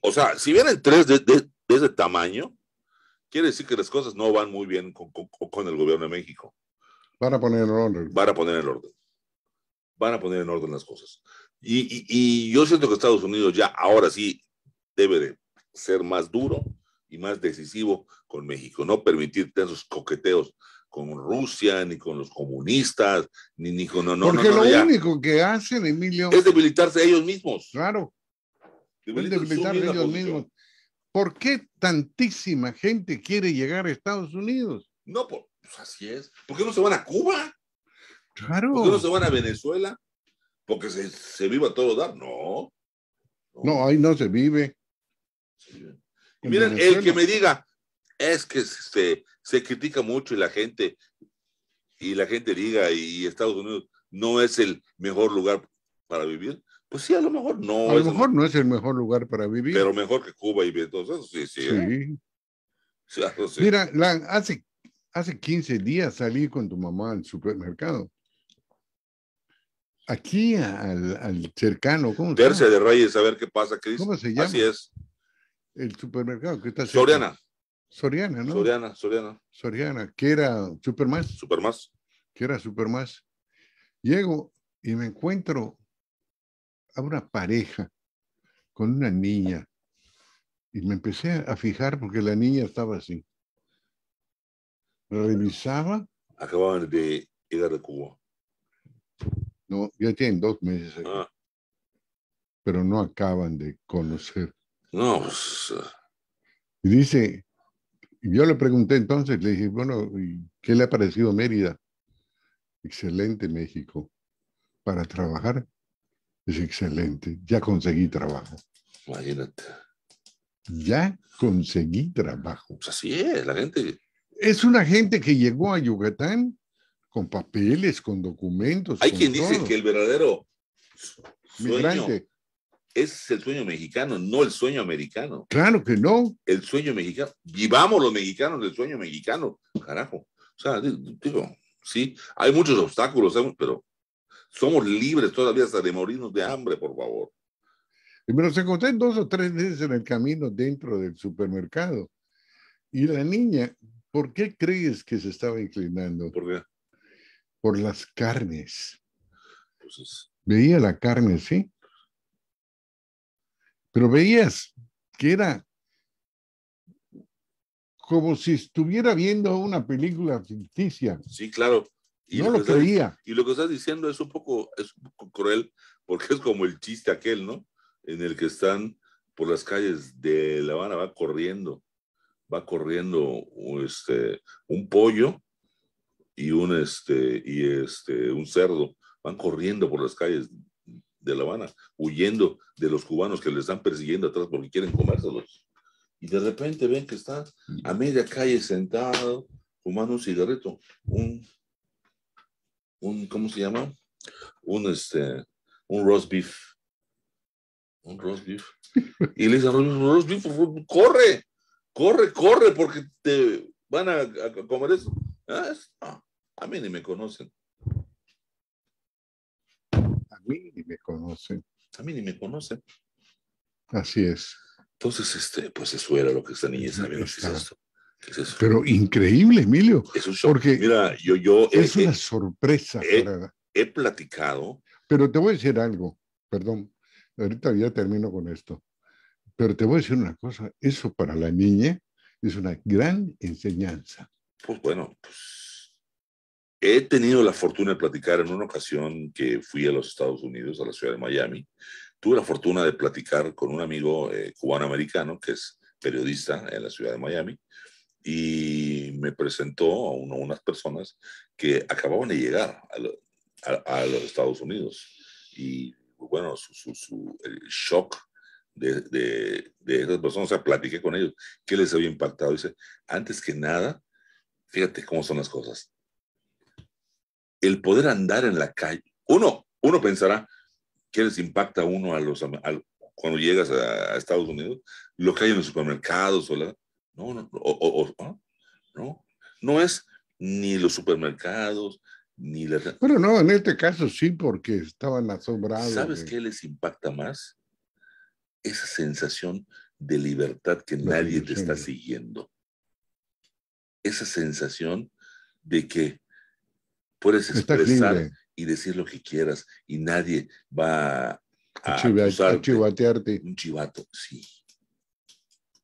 O sea, si vienen tres de, ese tamaño, quiere decir que las cosas no van muy bien con, el gobierno de México. Van a poner en orden. Van a poner en orden. Van a poner en orden las cosas. Y, yo siento que Estados Unidos ya ahora sí debe de ser más duro y más decisivo con México, no permitir esos coqueteos con Rusia, ni con los comunistas, ni, ni con... No, Porque lo único que hacen, Emilio... Es debilitarse ellos mismos. Claro. debilitarse ellos mismos. ¿Por qué tantísima gente quiere llegar a Estados Unidos? No, pues así es. ¿Por qué no se van a Cuba? Claro. ¿Por qué no se van a Venezuela? Porque se, se vive a todo dar. No. No, ahí no se vive. miren, el que me diga, es que se... Este, se critica mucho y la gente, y la gente diga, y Estados Unidos no es el mejor lugar para vivir, pues sí, a lo mejor no. A lo mejor no es el mejor lugar para vivir. Pero mejor que Cuba y Venezuela sí, sí. sí. Mira, hace, hace 15 días salí con tu mamá al supermercado. Aquí al, cercano, ¿cómo Tercia de Reyes, a ver qué pasa, Cris. ¿Cómo se llama? Así es. El supermercado qué Soriana. Soriana, ¿no? Soriana, Soriana. Soriana, que era Superman. Superman. Que era Superman. Llego y me encuentro a una pareja con una niña. Y me empecé a fijar porque la niña estaba así. Revisaba. Acababan de ir a Cuba. No, ya tienen dos meses ah. Pero no acaban de conocer. No. Pues, ah. Y dice, yo le pregunté entonces, le dije, bueno, ¿qué le ha parecido Mérida? Excelente México. Para trabajar es excelente. Ya conseguí trabajo. Imagínate. Ya conseguí trabajo. Pues así es, la gente. Es una gente que llegó a Yucatán con papeles, con documentos. Hay quien dice que el verdadero migrante es el sueño mexicano, no el sueño americano. Claro que no. El sueño mexicano. Vivamos los mexicanos del sueño mexicano, carajo. O sea, digo, sí, hay muchos obstáculos, pero somos libres todavía hasta de morirnos de hambre, por favor. Y me los encontré dos o tres veces en el camino dentro del supermercado. Y la niña, ¿por qué crees que se estaba inclinando? ¿Por qué? Por las carnes. Pues Veía la carne, ¿sí? Pero veías que era como si estuviera viendo una película ficticia. Sí, claro. Y no lo, creía. y lo que estás diciendo es un, poco, es cruel, porque es como el chiste aquel, ¿no? En el que están por las calles de La Habana, va corriendo, va corriendo este, un pollo y un, este, y este, un cerdo, van corriendo por las calles de La Habana, huyendo de los cubanos que le están persiguiendo atrás porque quieren comérselos. Y de repente ven que está a media calle sentado, fumando un cigarrito, un, un ¿cómo se llama? Un, este, un roast beef. Un roast beef. Y le dicen, roast beef, corre, corre, corre, porque te van a, comer eso. Ah, ah, a mí ni me conocen mí me conocen. A mí ni me conocen. Así es. Entonces, este, pues eso era lo que esta niña sabía. Pero increíble, Emilio. Es Porque Mira, yo, yo, es una sorpresa. He platicado. Pero te voy a decir algo, perdón, ahorita ya termino con esto. Pero te voy a decir una cosa, eso para la niña es una gran enseñanza. Pues bueno, pues he tenido la fortuna de platicar en una ocasión que fui a los Estados Unidos, a la ciudad de Miami. Tuve la fortuna de platicar con un amigo eh, cubano-americano que es periodista en la ciudad de Miami y me presentó a, unas personas que acababan de llegar a, los Estados Unidos. Y bueno, el shock de, de, esas personas, o sea, platiqué con ellos, qué les había impactado. Dice, antes que nada, fíjate cómo son las cosas el poder andar en la calle. Uno, uno pensará, ¿qué les impacta uno a los, cuando llegas a, Estados Unidos? Lo que hay en los supermercados o No, no, ¿ah? no, no es ni los supermercados, ni la... Bueno, no, en este caso sí, porque estaban asombrados. ¿Sabes qué les impacta más? Esa sensación de libertad que nadie te está siguiendo. Esa sensación de que Puedes expresar y decir lo que quieras y nadie va a, a chivatearte. Un chivato, sí.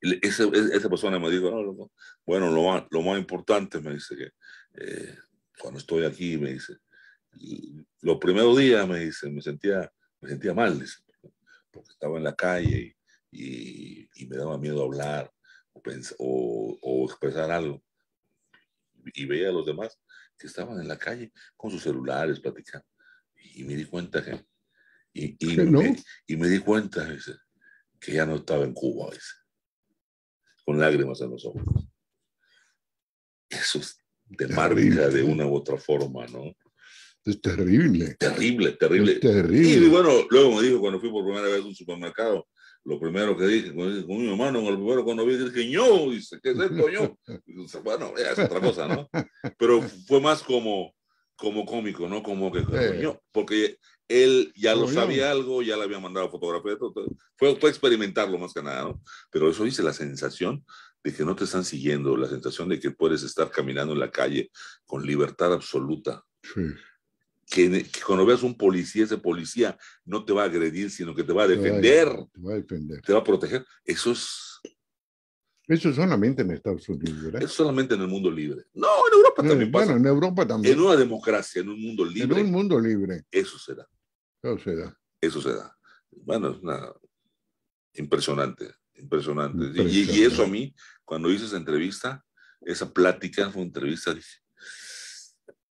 Esa, e, esa persona me dijo, bueno, lo más, lo más importante me dice que eh, cuando estoy aquí, me dice, los primeros días me dice, me sentía, me sentía mal, porque estaba en la calle y, y, me daba miedo hablar o, o, o expresar algo. Y veía a los demás que estaban en la calle con sus celulares platicando. Y me di cuenta y, y, me, di cuenta que ya no estaba en Cuba, con lágrimas en los ojos. Eso es de marca de una u otra forma, ¿no? Es terrible. Terrible, terrible. terrible. Y bueno, luego me dijo cuando fui por primera vez a un supermercado, lo primero que dije, con mi hermano, lo primero cuando vi, dije, yo, dice, ¿qué es esto yo? Bueno, es otra cosa, ¿no? Pero fue más como, como cómico, ¿no? Como que, ño, porque él ya lo, sabía algo, ya le había mandado fotografía, Fue, fue, experimentarlo más que nada, ¿no? Pero eso dice la sensación de que no te están siguiendo, la sensación de que puedes estar caminando en la calle con libertad absoluta. Sí que, cuando veas un policía, ese policía no te va a agredir, sino que te va a defender. Te va a, defender. Te va a proteger. Eso es. Eso solamente en Estados Unidos, ¿verdad? solamente en el mundo libre. No, en Europa eh, también bueno, en Europa también. En una democracia, en un mundo libre. En un mundo libre. Eso será Eso se da. Eso será Bueno, es una... impresionante, impresionante. Y, y, eso a mí, cuando hice esa entrevista, esa plática, fue una entrevista, dije,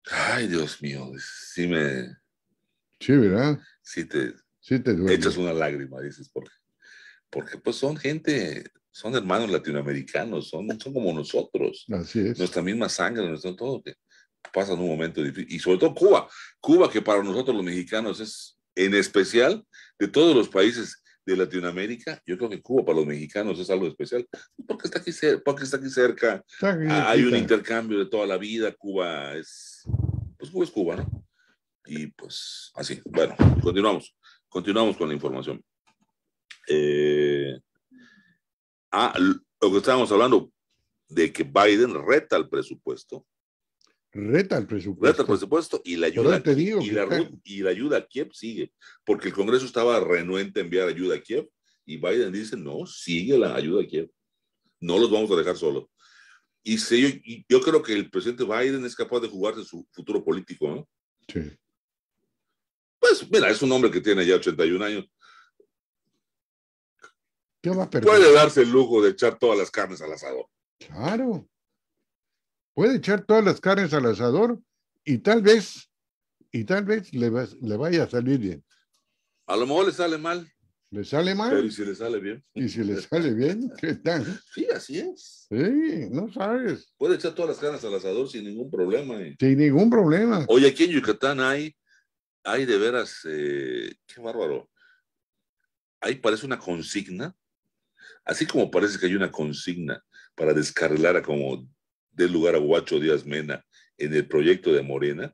Ay, Dios mío, sí me... Sí, ¿verdad? Sí te, sí echas una lágrima, dices, porque, porque pues son gente, son hermanos latinoamericanos, son, son como nosotros. Así es. Nuestra misma sangre, nuestro todo, que pasan un momento difícil. Y sobre todo Cuba, Cuba que para nosotros los mexicanos es en especial de todos los países de Latinoamérica, yo creo que Cuba para los mexicanos es algo especial, porque está aquí, porque está aquí cerca, ah, hay un intercambio de toda la vida, Cuba es, pues Cuba es Cuba, ¿no? Y pues así, bueno, continuamos, continuamos con la información. Eh, ah, lo que estábamos hablando de que Biden reta el presupuesto reta el presupuesto. Reta el presupuesto y la ayuda, y, la, ayuda a Kiev sigue, porque el Congreso estaba renuente a enviar ayuda a Kiev y Biden dice, no, sigue la ayuda a Kiev, no los vamos a dejar solos. Y, yo, creo que el presidente Biden es capaz de jugarse su futuro político, ¿no? Sí. Pues mira, es un hombre que tiene ya 81 años. ¿Qué Puede darse el lujo de echar todas las carnes al asador. Claro. Puede echar todas las carnes al asador y tal vez, y tal vez le, vaya a salir bien. A lo mejor le sale mal. ¿Le sale mal? Pero y si le sale bien. ¿Y si le sale bien? ¿Qué tal? Sí, así es. Sí, no sabes. Puede echar todas las carnes al asador sin ningún problema. Eh. Sin ningún problema. Oye, aquí en Yucatán hay, hay de veras, eh, qué bárbaro. Ahí parece una consigna, así como parece que hay una consigna para descarrilar a como del lugar a Guacho Díaz Mena en el proyecto de Morena,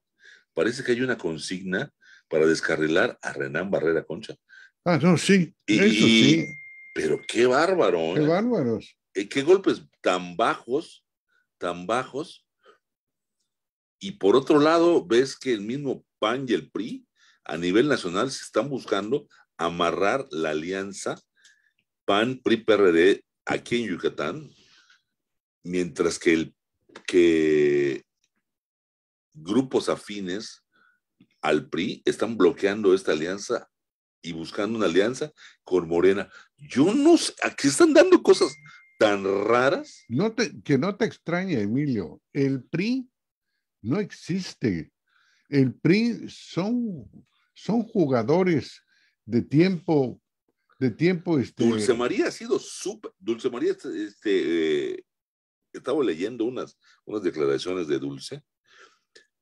parece que hay una consigna para descarrilar a Renán Barrera Concha. Ah, no, sí, eso sí. Pero qué bárbaro. ¿eh? Qué bárbaros. Eh, qué golpes tan bajos, tan bajos. Y por otro lado, ves que el mismo PAN y el PRI a nivel nacional se están buscando amarrar la alianza PAN-PRI-PRD aquí en Yucatán, mientras que el que grupos afines al PRI están bloqueando esta alianza y buscando una alianza con Morena. Yo no sé, aquí están dando cosas tan raras. No te, que no te extraña, Emilio. El PRI no existe. El PRI son, son jugadores de tiempo, de tiempo. Este, Dulce María ha sido súper, Dulce María este, este eh, estaba leyendo unas, unas declaraciones de Dulce,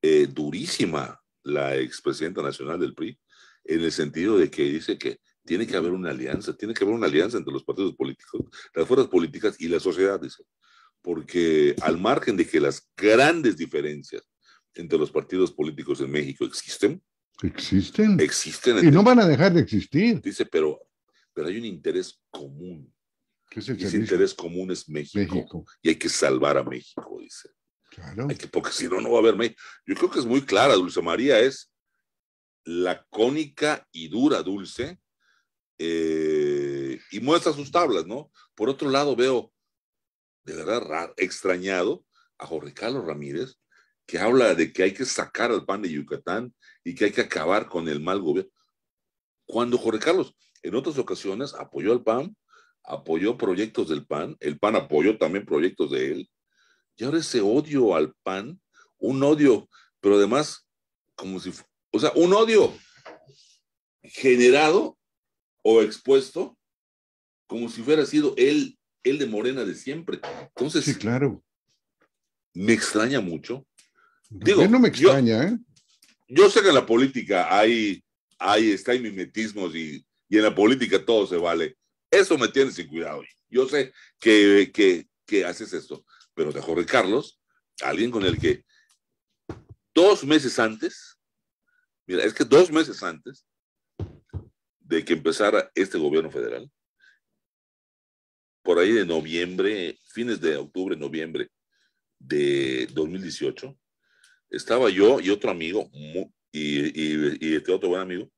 eh, durísima la expresidenta nacional del PRI, en el sentido de que dice que tiene que haber una alianza, tiene que haber una alianza entre los partidos políticos, las fuerzas políticas y la sociedad, dice. Porque al margen de que las grandes diferencias entre los partidos políticos en México existen. Existen. Existen. Y no van a dejar de existir. Dice, pero, pero hay un interés común ese interés común es México, y hay que salvar a México, dice. porque si no, no va a haber México. Yo creo que es muy clara, Dulce María, es lacónica y dura, Dulce, eh, y muestra sus tablas, ¿no? Por otro lado, veo de verdad extrañado a Jorge Carlos Ramírez, que habla de que hay que sacar al pan de Yucatán y que hay que acabar con el mal gobierno. Cuando Jorge Carlos en otras ocasiones apoyó al PAN, apoyó proyectos del PAN, el PAN apoyó también proyectos de él, y ahora ese odio al PAN, un odio, pero además, como si, o sea, un odio generado o expuesto como si hubiera sido él, él de Morena de siempre. Entonces, sí, claro. Me extraña mucho. Pues Digo, no me extraña, ¿eh? yo, sé que en la política hay, hay, está hay mimetismos y, y en la política todo se vale eso me tiene sin cuidado. Yo sé que, que, que haces esto, pero de Jorge Carlos, alguien con el que dos meses antes, mira, es que dos meses antes de que empezara este gobierno federal, por ahí de noviembre, fines de octubre, noviembre de 2018, estaba yo y otro amigo, y, y este otro buen amigo,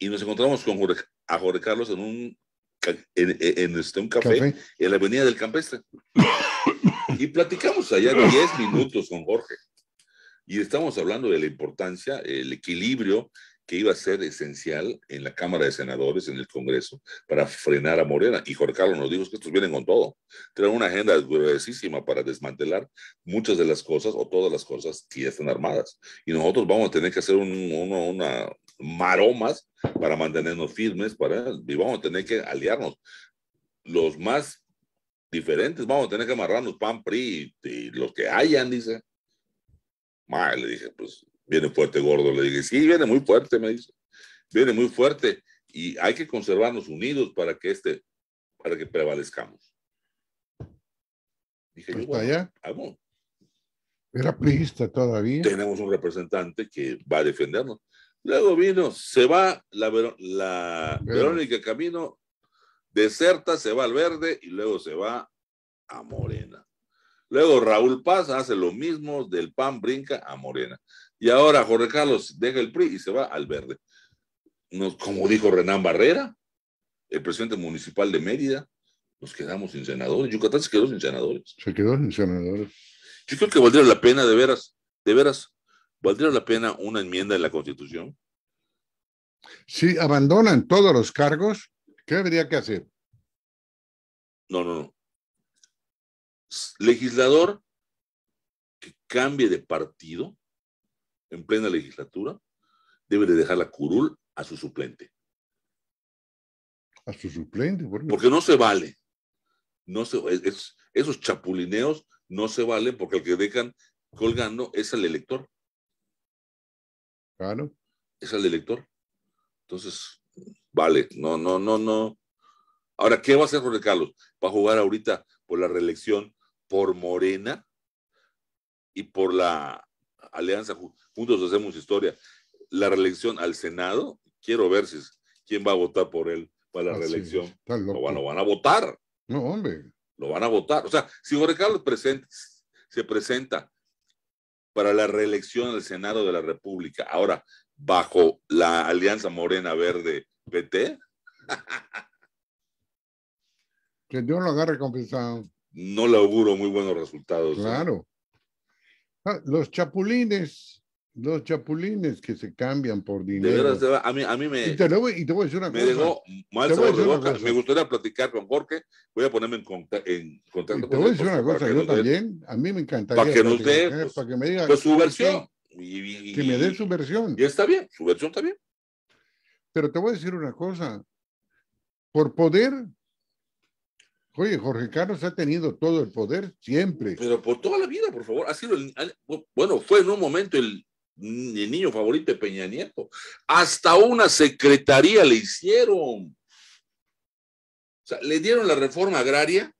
y nos encontramos con Jorge Carlos en un en, en este, un café, en la avenida del Campestre. y platicamos allá 10 minutos con Jorge. Y estamos hablando de la importancia, el equilibrio que iba a ser esencial en la Cámara de Senadores, en el Congreso, para frenar a Morena. Y Jorge Carlos nos dijo que estos vienen con todo. Tienen una agenda gruesísima para desmantelar muchas de las cosas o todas las cosas que ya están armadas. Y nosotros vamos a tener que hacer una, maromas para mantenernos firmes para, y vamos a tener que aliarnos. Los más diferentes, vamos a tener que amarrarnos PAN, PRI y, y los que hayan, dice le dije, pues viene fuerte, gordo. Le dije, sí, viene muy fuerte, me dice. Viene muy fuerte y hay que conservarnos unidos para que este, para que prevalezcamos. Dije, yo, allá. Ah, Era priista todavía. Tenemos un representante que va a defendernos. Luego vino, se va la Verónica Camino, deserta, se va al verde y luego se va a Morena. Luego Raúl Paz hace lo mismo, del PAN brinca a Morena. Y ahora Jorge Carlos deja el PRI y se va al verde. como dijo Renán Barrera, el presidente municipal de Mérida, nos quedamos sin senadores. Yucatán se quedó sin senadores. Se quedó sin senadores. Yo creo que valdría la pena, de veras, de veras, valdría la pena una enmienda en la Constitución. Si abandonan todos los cargos, ¿qué habría que hacer? No, no, no legislador que cambie de partido en plena legislatura debe de dejar la curul a su suplente. A su suplente, porque no se vale. No se, es, esos chapulineos no se valen porque el que dejan colgando es al elector. Claro. Es al elector. Entonces, vale, no, no, no, no. Ahora, ¿qué va a hacer Jorge Carlos? ¿Va a jugar ahorita por la reelección por Morena y por la alianza Juntos Hacemos Historia, la reelección al Senado, quiero ver si quién va a votar por él para la reelección. lo, van, a votar. No, hombre. Lo van a votar. O sea, si Jorge Carlos se presenta para la reelección al Senado de la República, ahora bajo la Alianza Morena Verde PT. que Dios lo agarre recompensado no le auguro muy buenos resultados. Claro. Ah, los chapulines, los chapulines que se cambian por dinero. De a mí, a mí me. Y te, voy a decir una me cosa. dejó mal sabor de boca. Me gustaría platicar con Jorge. Voy a ponerme en, en contacto con él. Te voy a decir una cosa, yo también. A mí me encantaría. Para que nos dé. Pues, para que me diga. Pues su versión. que me dé su versión. Y está bien, su versión está bien. Pero te voy a decir una cosa. Por poder, Oye, Jorge Carlos ha tenido todo el poder siempre. Pero por toda la vida, por favor. Ha sido bueno, fue en un momento el, niño favorito de Peña Nieto. Hasta una secretaría le hicieron. O sea, le dieron la reforma agraria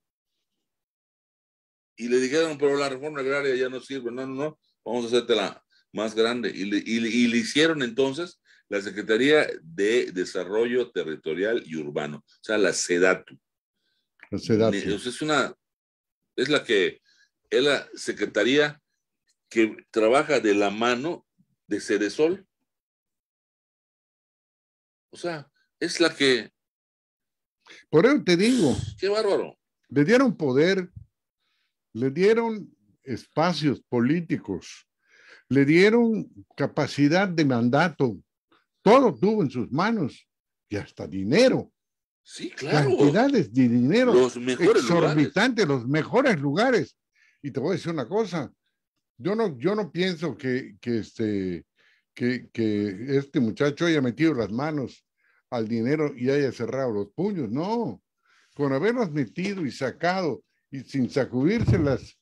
y le dijeron, pero la reforma agraria ya no sirve. No, no, no. Vamos a hacerte la más grande. y le hicieron entonces la Secretaría de Desarrollo Territorial y Urbano, o sea, la SEDATU. Es una, es la que, es la secretaría que trabaja de la mano de Ceresol. O sea, es la que. Por eso te digo. Qué bárbaro. Le dieron poder, le dieron espacios políticos, le dieron capacidad de mandato, todo tuvo en sus manos y hasta dinero. Sí, claro. Cantidades de dinero los mejores exorbitantes, los mejores lugares. Y te voy a decir una cosa, yo no, yo no pienso que, que, este, que, este muchacho haya metido las manos al dinero y haya cerrado los puños, no. Con haberlas metido y sacado y sin sacudírselas,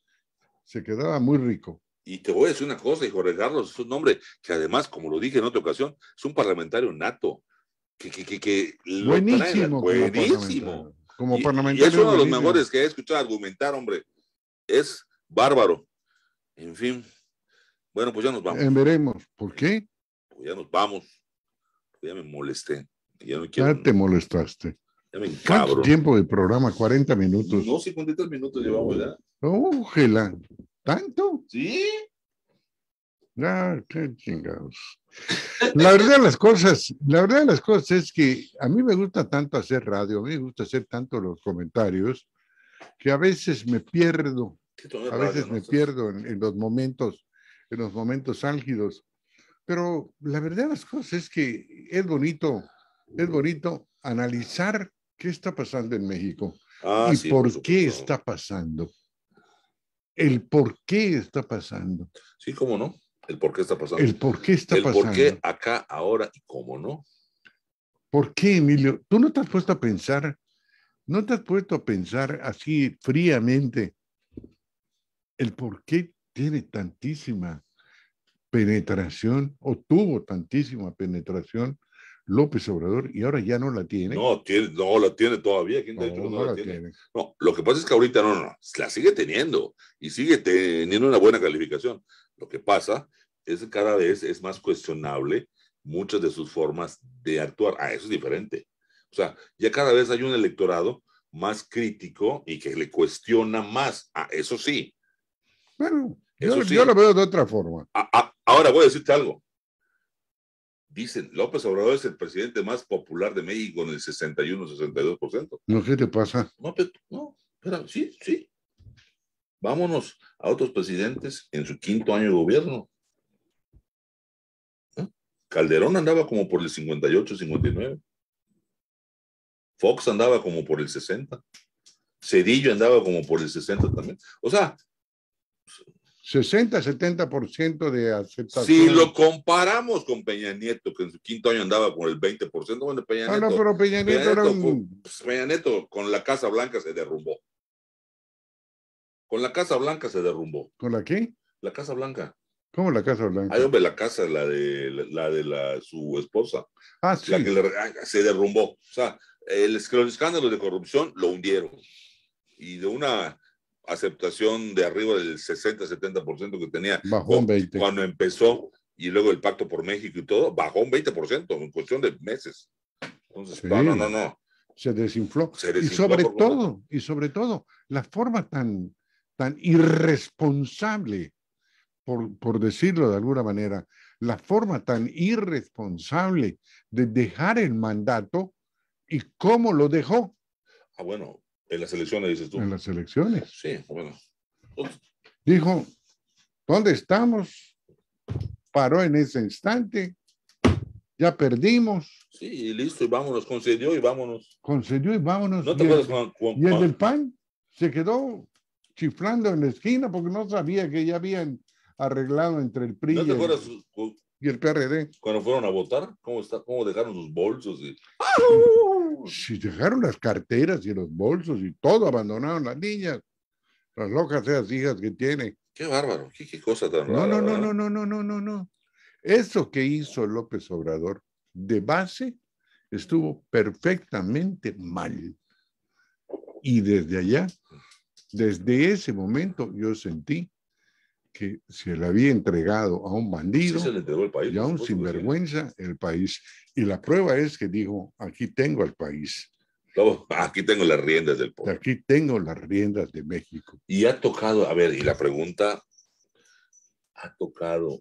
se quedaba muy rico. Y te voy a decir una cosa, y Jorge Carlos es un hombre que además, como lo dije en otra ocasión, es un parlamentario nato que, que, que, buenísimo, buenísimo. Como parlamentario. es uno de los mejores que he escuchado argumentar, hombre. Es bárbaro. En fin. Bueno, pues ya nos vamos. veremos. ¿Por qué? Pues ya nos vamos. Ya me molesté. Ya, no quiero... ya te molestaste. Ya me ¿Cuánto tiempo de programa? ¿40 minutos? No, 53 minutos llevamos ya. ¡Ójela! ¿Tanto? Sí. Ah, la verdad de las cosas, la verdad de las cosas es que a mí me gusta tanto hacer radio, me gusta hacer tanto los comentarios, que a veces me pierdo, a veces me pierdo en, los momentos, en los momentos álgidos. Pero la verdad de las cosas es que es bonito, es bonito analizar qué está pasando en México ah, y por qué está pasando. El por qué está pasando. Sí, cómo no el por qué está pasando. El por qué está pasando. El por qué acá, ahora y cómo no. ¿Por qué, Emilio? ¿Tú no te has puesto a pensar, no te has puesto a pensar así fríamente el por qué tiene tantísima penetración o tuvo tantísima penetración López Obrador y ahora ya no la tiene. No, tiene, no la tiene todavía. ¿Quién no, no, la, tiene? No, lo que pasa es que ahorita no, no, la sigue teniendo y sigue teniendo una buena calificación. Lo que pasa es que cada vez es más cuestionable muchas de sus formas de actuar. Ah, eso es diferente. O sea, ya cada vez hay un electorado más crítico y que le cuestiona más. a ah, eso sí. Bueno, eso yo, sí. lo veo de otra forma. Ah, ah, ahora voy a decirte algo. Dicen, López Obrador es el presidente más popular de México en el 61-62%. No, ¿qué te pasa? no, pero sí, sí. Vámonos a otros presidentes en su quinto año de gobierno. ¿Eh? Calderón andaba como por el 58, 59. Fox andaba como por el 60. Cedillo andaba como por el 60 también. O sea... 60-70% de aceptación. Si lo comparamos con Peña Nieto, que en su quinto año andaba con el 20%, bueno, Peña Nieto... Peña Nieto con la Casa Blanca se derrumbó. Con la Casa Blanca se derrumbó. ¿Con la qué? La Casa Blanca. ¿Cómo la Casa Blanca? Ay, hombre, la casa, la de la, de la, su esposa. Ah, sí. La que se derrumbó. O sea, el, los escándalos de corrupción lo hundieron. Y de una aceptación de arriba del 60-70% que tenía bajó un 20. cuando empezó y luego el pacto por México y todo, bajó un 20% en cuestión de meses. Entonces, no, no, no, Se desinfló. y sobre todo, y sobre todo, la forma tan, tan irresponsable, por, por decirlo de alguna manera, la forma tan irresponsable de dejar el mandato y cómo lo dejó. Ah, bueno, en las elecciones dices tú. En las elecciones. Sí, bueno. Dijo, ¿dónde estamos? Paró en ese instante. Ya perdimos. Sí, y listo, y vámonos. Concedió y vámonos. Concedió y vámonos. ¿No te el, y el del PAN se quedó chiflando en la esquina porque no sabía que ya habían arreglado entre el PRI y, el, PRD. Cuando fueron a votar, ¿cómo, está, cómo dejaron sus bolsos? Si dejaron las carteras y los bolsos y todo, abandonaron las niñas, las locas esas hijas que tiene. Qué bárbaro, qué, qué cosa tan no, No, no, no, no, no, no, no, no. Eso que hizo López Obrador de base estuvo perfectamente mal. Y desde allá desde ese momento yo sentí que se le había entregado a un bandido y a un sinvergüenza el país. Y la prueba es que dijo, aquí tengo al país. aquí tengo las riendas del pueblo. Aquí tengo las riendas de México. Y ha tocado, a ver, y la pregunta, ¿ha tocado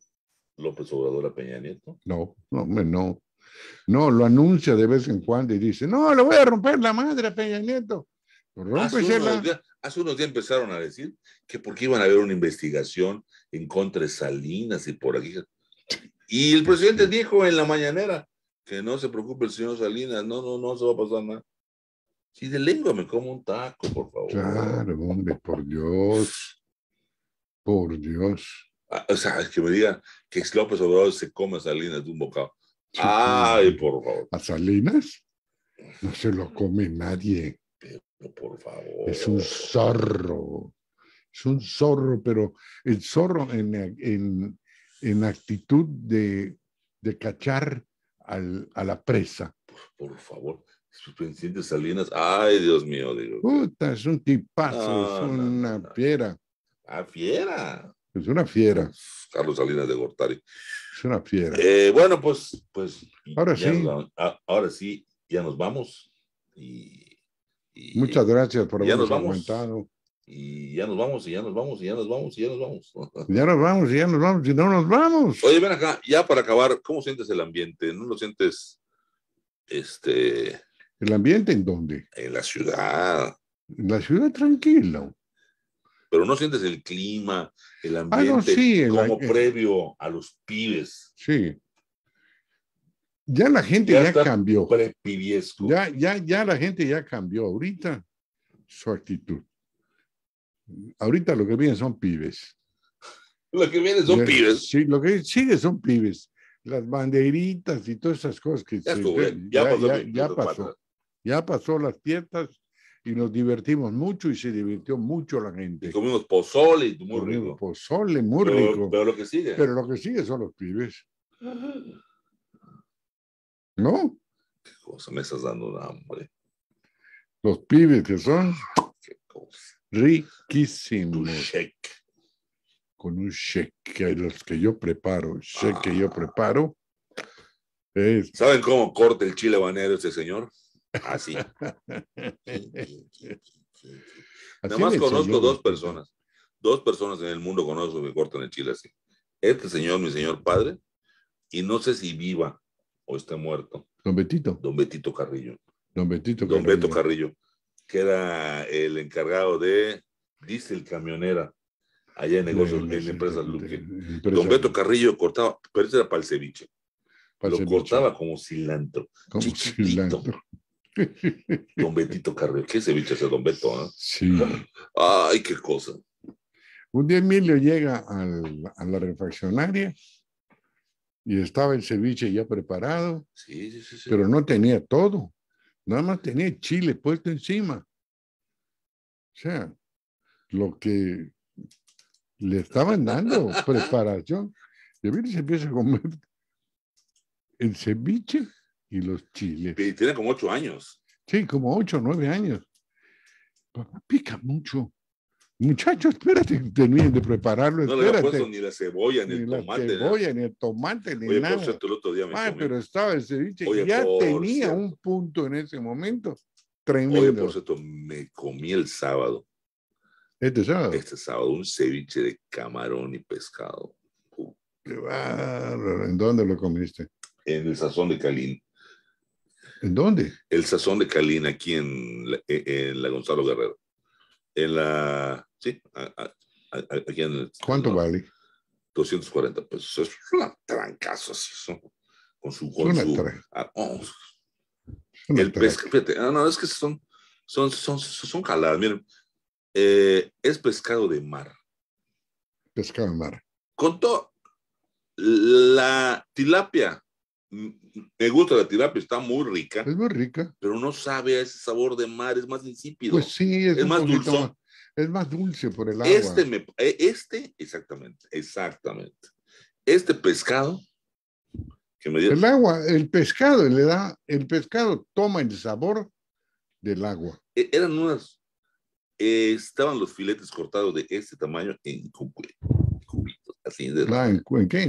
López Obrador a Peña Nieto? No, no, no. No, lo anuncia de vez en cuando y dice, no, le voy a romper la madre a Peña Nieto. Ah, Rompesela. Hace unos días empezaron a decir que porque iban a haber una investigación en contra de Salinas y por aquí. Y el presidente dijo en la mañanera que no se preocupe el señor Salinas, no, no, no se va a pasar nada. Si de lengua me como un taco, por favor. Claro, hombre, por Dios. Por Dios. Ah, o sea, es que me digan que López Obrador se come a Salinas de un bocado. Ay, por favor. ¿A Salinas? No se lo come nadie por favor. Es un zorro. Es un zorro, pero el zorro en, en, en actitud de, de cachar al, a la presa. Por, favor favor. Suspensión Salinas. Ay, Dios mío. es un tipazo, es una fiera. Ah, fiera. Es una fiera. Carlos Salinas de Gortari. Es una fiera. Eh, bueno, pues, pues. Ahora sí. Ah, ahora sí, ya nos vamos. Y Muchas gracias por habernos comentado. Y ya nos vamos, y ya nos vamos, y ya nos vamos, y ya nos vamos. ya nos vamos, y ya nos vamos, y no nos vamos. Oye, ven acá, ya para acabar, ¿cómo sientes el ambiente? ¿No lo sientes este. ¿El ambiente en dónde? En la ciudad. En la ciudad tranquilo. Pero no sientes el clima, el ah, ambiente como previo a los pibes. Sí. Ya la gente ya, cambió. Ya, ya, ya la gente ya cambió. Ahorita su actitud. Ahorita lo que viene son pibes. Lo que viene son pibes. lo que sigue son pibes. Las banderitas y todas esas cosas que ya, ya, pasó, ya, pasó. Ya pasó las fiestas y nos divertimos mucho y se divirtió mucho la gente. Y comimos pozole muy rico. Pozole muy rico. Pero lo que sigue. Pero lo que sigue son los pibes. Ajá. ¿No? ¿Qué cosa me estás dando hambre? Los pibes que son ¿Qué cosa? riquísimos. Un shake. Con un shake, los que yo preparo, shake que yo ah. preparo. ¿Saben cómo corta el chile banero este señor? Ah, así. Nada más conozco dos personas. Dos personas en el mundo conozco que cortan el chile así. Este señor, mi señor padre, y no sé si viva o está muerto. Don Betito. Don Betito Carrillo. Don Betito Carrillo. Don betito Carrillo, que era el encargado de el Camionera, allá en negocios, en la empresa Luque. Don Beto Carrillo cortaba, pero eso era para el ceviche. Lo cortaba como cilantro. Como chiquitito. cilantro. Don Betito Carrillo. ¿Qué ceviche hace Don Beto? Eh? Sí. Ay, qué cosa. Un día Emilio llega a la refaccionaria y estaba el ceviche ya preparado, sí, sí, sí, pero no tenía todo, nada más tenía chile puesto encima. O sea, lo que le estaban dando preparación. Y a se empieza a comer el ceviche y los chiles. Y tiene como ocho años. Sí, como ocho, nueve años. pica mucho. Muchachos, espérate, terminen de prepararlo. Espérate. No le había puesto ni la cebolla, ni, el tomate. Ni La ¿eh? cebolla, ni el tomate, ni Oye, nada. Por cierto, el otro día me pero estaba el ceviche. ya tenía un punto en ese momento tremendo. Oye, por cierto, me comí el sábado. ¿Este sábado? Este sábado, un ceviche de camarón y pescado. ¿En dónde lo comiste? En el sazón de Calín. ¿En dónde? El sazón de Calín, aquí en la eh, Gonzalo Guerrero en la. Sí, aquí en ¿Cuánto vale? 240 pesos. Es una trancazo así. Son, con su. Con su oh, el pescado. Espérate. Ah, no, es que son. Son, son, son, jaladas. Miren, eh, es pescado de mar. Pescado de mar. Con La tilapia me gusta la tilapia, está muy rica. Es muy rica. Pero no sabe a ese sabor de mar, es más insípido. Pues sí, es, más dulce. es más dulce por el agua. Este, eh, este, exactamente, exactamente. Este pescado que me dio... El agua, el pescado le da, el pescado toma el sabor del agua. E, eran unas, eh, estaban los filetes cortados de este tamaño en cubitos, así ah, En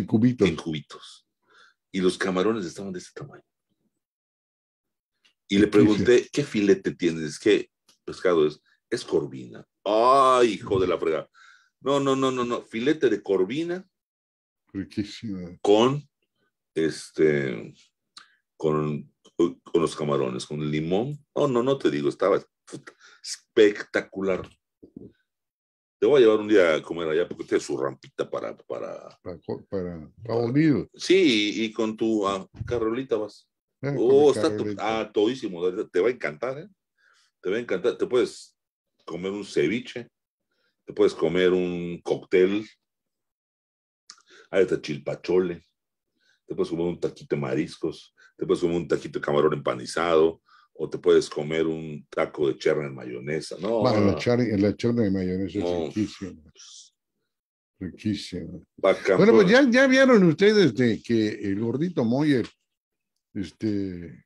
cubitos. En cubitos y los camarones estaban de ese tamaño. Y le pregunté, ¿qué filete tienes? ¿Qué pescado es? Es corvina. ¡Ay, hijo de la fregada! No, no, no, no, no. Filete de corvina. Con este, con, con los camarones, con limón. No, no, no te digo, estaba espectacular. Te voy a llevar un día a comer allá porque tiene su rampita para. Para, para, Sí, y, con tu ah, Carolita vas. Eh, oh, está ah, todísimo. Te va a encantar, ¿eh? Te va a encantar. Te puedes comer un ceviche, te puedes comer un cóctel. Ahí está chilpachole te puedes comer un taquito de mariscos, te puedes comer un taquito de camarón empanizado, o te puedes comer un taco de cherna en mayonesa, ¿no? en la, ah. cherna en mayonesa es riquísima. Riquísima. bueno, pues ya, ya vieron ustedes de que el gordito Moyer, este,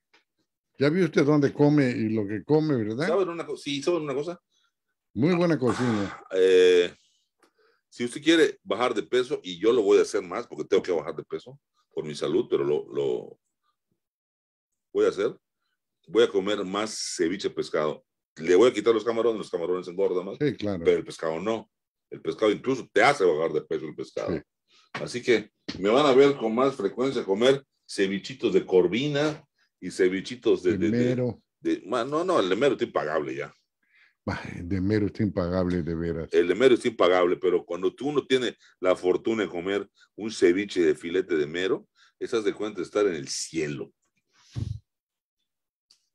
ya vio usted dónde come y lo que come, ¿verdad? una Sí, ¿saben una cosa? Muy buena cocina. Ah, eh, si usted quiere bajar de peso, y yo lo voy a hacer más porque tengo que bajar de peso por mi salud, pero lo, lo voy a hacer voy a comer más ceviche pescado. Le voy a quitar los camarones, los camarones engordan más, sí, claro. pero el pescado no. El pescado incluso te hace bajar de peso el pescado. Así que me van a ver con más frecuencia comer cevichitos de corvina y cevichitos de... de, mero. de, no, no, el de mero está impagable ya. El de mero está impagable, de veras. El de mero está impagable, pero cuando tú uno tiene la fortuna de comer un ceviche de filete de mero, esas de cuenta de estar en el cielo.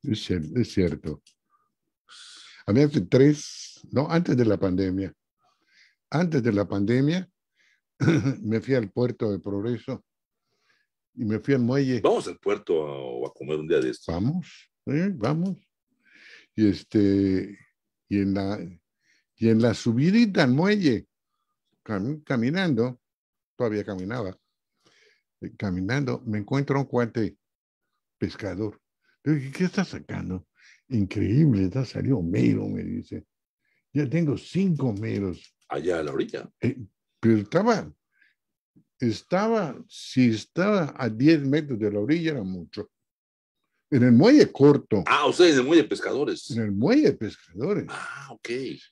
Es, cierto. A mí hace tres, no, antes de la pandemia, antes de la pandemia, me fui al puerto de Progreso y me fui al muelle. Vamos al puerto a, a comer un día de esto. Vamos, ¿eh? vamos. Y este, y en la, y en la subidita al muelle, caminando, todavía caminaba, eh, caminando, me encuentro un cuate pescador ¿Qué está sacando? Increíble, está salió mero, me dice. Ya tengo cinco meros. Allá a la orilla. Eh, pero estaba, estaba, si estaba a 10 metros de la orilla era mucho. En el muelle corto. Ah, o sea, en el muelle de pescadores. En el muelle de pescadores. Ah, ok.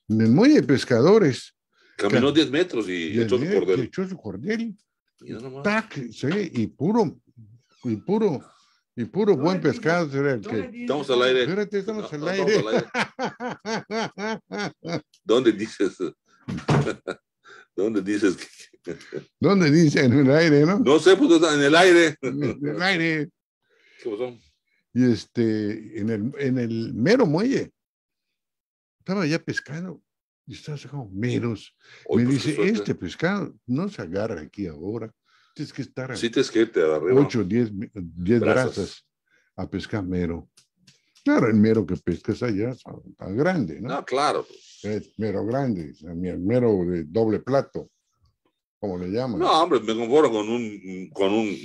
En el muelle de pescadores. Caminó 10 metros y, echó su cordel. Y, y puro, y puro y puro buen pescado será el que. Estamos al aire. Espérate, estamos al aire. ¿Dónde dices? ¿Dónde dices? ¿Dónde dice? En el aire, ¿no? No sé, pues en el aire. En el aire. Y este, en el, en el mero muelle. Estaba ya pescado. Y estaba sacando meros. Me pues, dice, este pescado no se agarra aquí ahora. Tienes que estar que te a 8, 10, 10 brazas a pescar mero. Claro, el mero que pescas allá tan grande, ¿no? claro. mero grande, mero de doble plato, como le llaman. No, hombre, me conformo con un, con un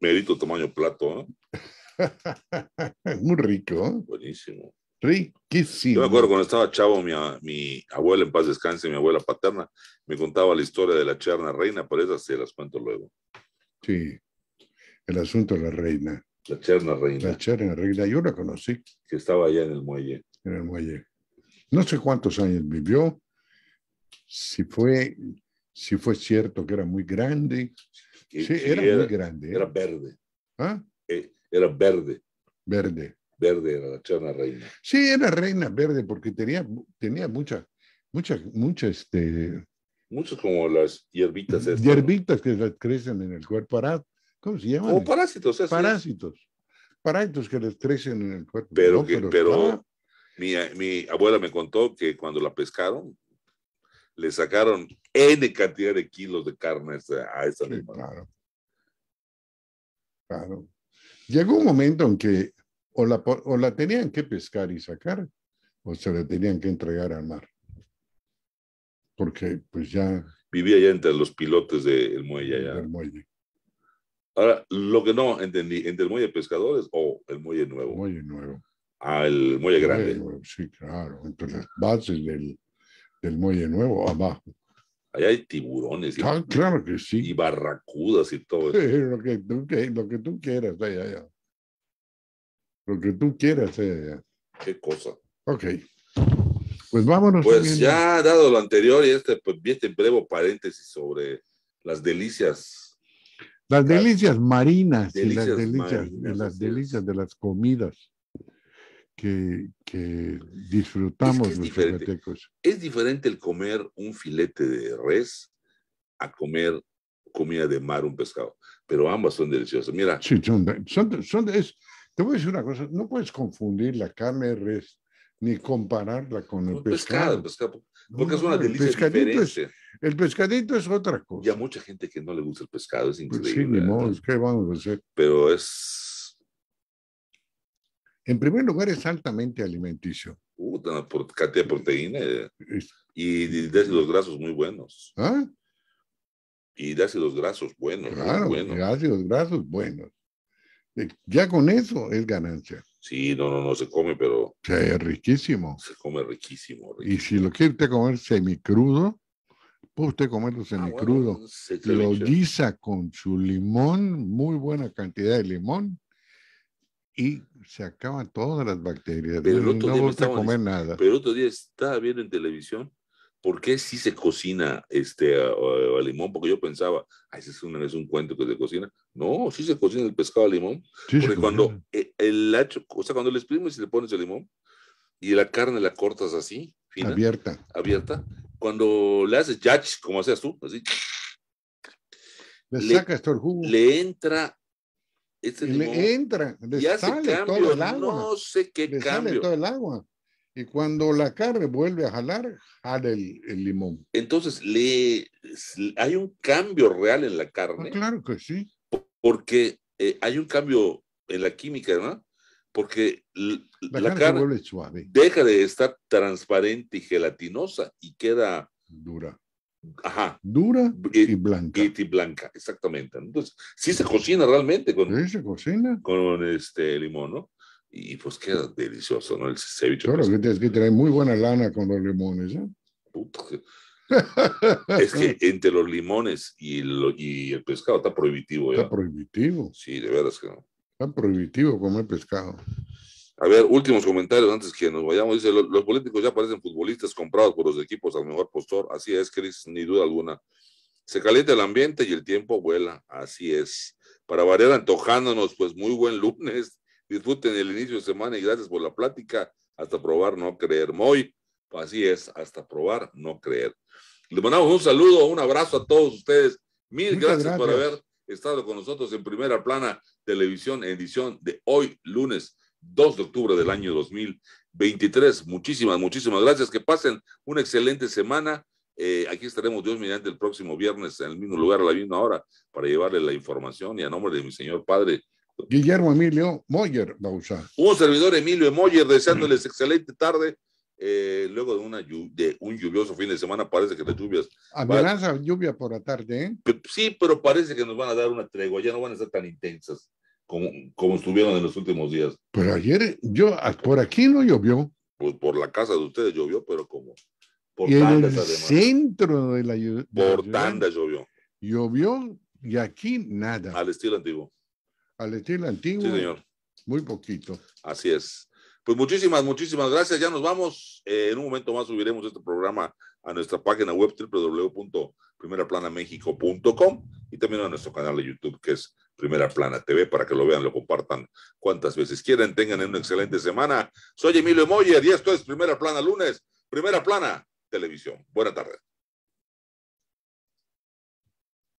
merito tamaño plato, es Muy rico. ¿eh? Buenísimo. Riquísimo. Yo me acuerdo cuando estaba chavo, mi, abuela en paz descanse, mi abuela paterna, me contaba la historia de la charna reina, por eso se las cuento luego. Sí, el asunto de la reina. La charna reina. La charna reina, yo la conocí. Que estaba allá en el muelle. En el muelle. No sé cuántos años vivió, si fue, si fue cierto que era muy grande. Sí, era, muy grande. ¿eh? Era verde. ¿Ah? Eh, era verde. Verde. Verde era la chana reina. Sí, era reina verde porque tenía, tenía mucha, muchas mucha, este... Muchos como las hierbitas. hierbitas que crecen en el cuerpo. Para, ¿Cómo se llaman? parásitos. parásitos. Parásitos que les crecen en el cuerpo. Pero, pero, mi, abuela me contó que cuando la pescaron, le sacaron N cantidad de kilos de carne a esa animal Claro. Claro. Llegó un momento en que o la, o la tenían que pescar y sacar, o se la tenían que entregar al mar. Porque pues ya... Vivía ya entre los pilotes del muelle. Ya. Del muelle. Ahora, lo que no entendí, entre el muelle de pescadores o el muelle nuevo. Muelle nuevo. Ah, el muelle grande. sí, claro, entre las bases del, del muelle nuevo abajo. Allá hay tiburones. Y, ah, claro que sí. Y barracudas y todo eso. que lo que tú quieras, allá, allá. Lo que tú quieras. Eh. Qué cosa. Ok. Pues vámonos. Pues ya dado lo anterior y este, pues, este breve paréntesis sobre las delicias las delicias marinas las delicias, de las comidas que, que disfrutamos es, es los diferente. Es diferente el comer un filete de res a comer comida de mar, un pescado. Pero ambas son deliciosas. Mira. Sí, son, son, te voy a decir una cosa, no puedes confundir la carne ni compararla con el pescado. Porque es una delicia el pescadito Es, el pescadito es otra cosa. Y a mucha gente que no le gusta el pescado, es pues increíble. sí, ¿qué vamos a hacer? Pero es... En primer lugar, es altamente alimenticio. Puta, cantidad de proteína eh, y, de los grasos muy buenos. ¿Ah? Y de los grasos buenos. Claro, da grasos buenos. Ya con eso es ganancia. Sí, no, no, no se come, pero. O sea, es riquísimo. Se come riquísimo, Y si lo quiere usted comer semicrudo, puede usted comerlo ah, semicrudo. crudo lo guisa con su limón, muy buena cantidad de limón, y se acaban todas las bacterias. Pero otro no día comer nada. Pero el otro día estaba viendo en televisión ¿por qué sí se cocina este limón? Porque yo pensaba, ese es un, cuento que se cocina. No, sí se cocina el pescado a limón. porque cuando e, el, o sea, cuando le exprimes y le pones el limón y la carne la cortas así, abierta. Abierta. Cuando le haces yach, como haces tú, así. Le, sacas todo el jugo. Le entra este limón. Le entra, le sale todo el agua. No sé qué le cambio. todo el agua. Y cuando la carne vuelve a jalar, jala el, limón. Entonces, le, hay un cambio real en la ah, carne. claro que sí. Porque eh, hay un cambio en la química, ¿no? Porque la, carne, deja de estar transparente y gelatinosa y queda dura. Ajá. Dura y, blanca. Y, blanca, exactamente. Entonces, sí se cocina realmente con, con este limón, ¿no? y pues queda delicioso, ¿no? El ceviche. Claro, pues que tienes que muy buena lana con los limones, ¿eh? es que entre los limones y, el pescado está prohibitivo. ¿ya? ¿eh? Está prohibitivo. Sí, de veras que no. Está prohibitivo comer pescado. A ver, últimos comentarios antes que nos vayamos. Dice, los, políticos ya parecen futbolistas comprados por los equipos al mejor postor. Así es, Cris, ni duda alguna. Se calienta el ambiente y el tiempo vuela. Así es. Para variar, antojándonos, pues muy buen lunes. Disfruten el inicio de semana y gracias por la plática. Hasta probar, no creer. Moy, así es, hasta probar, no creer. Les mandamos un saludo, un abrazo a todos ustedes. Mil gracias, por haber estado con nosotros en Primera Plana Televisión, edición de hoy, lunes 2 de octubre del año 2023. Muchísimas, muchísimas gracias. Que pasen una excelente semana. Eh, aquí estaremos Dios mediante el próximo viernes en el mismo lugar, a la misma hora, para llevarle la información y a nombre de mi señor Padre Guillermo Emilio Moyer Bausa. Un servidor Emilio Moyer deseándoles excelente tarde. Eh, luego de, una, de un lluvioso fin de semana, parece que las lluvias. Amenaza ah, lluvia por la tarde, ¿eh? Sí, pero parece que nos van a dar una tregua, ya no van a estar tan intensas como, como estuvieron en los últimos días. Pero ayer, yo, ah, por aquí no llovió. Pues por la casa de ustedes llovió, pero como. Por y en el centro de la, de por Tanda llovió. Llovió y aquí nada. Al estilo antiguo. Al estilo antiguo. Sí, señor. Muy poquito. Así es. Pues muchísimas, muchísimas gracias. Ya nos vamos. Eh, en un momento más subiremos este programa a nuestra página web www.primeraplanamexico.com y también a nuestro canal de YouTube que es Primera Plana TV para que lo vean, lo compartan cuantas veces quieran. Tengan una excelente semana. Soy Emilio Moya y esto es Primera Plana Lunes, Primera Plana Televisión. Buena tarde.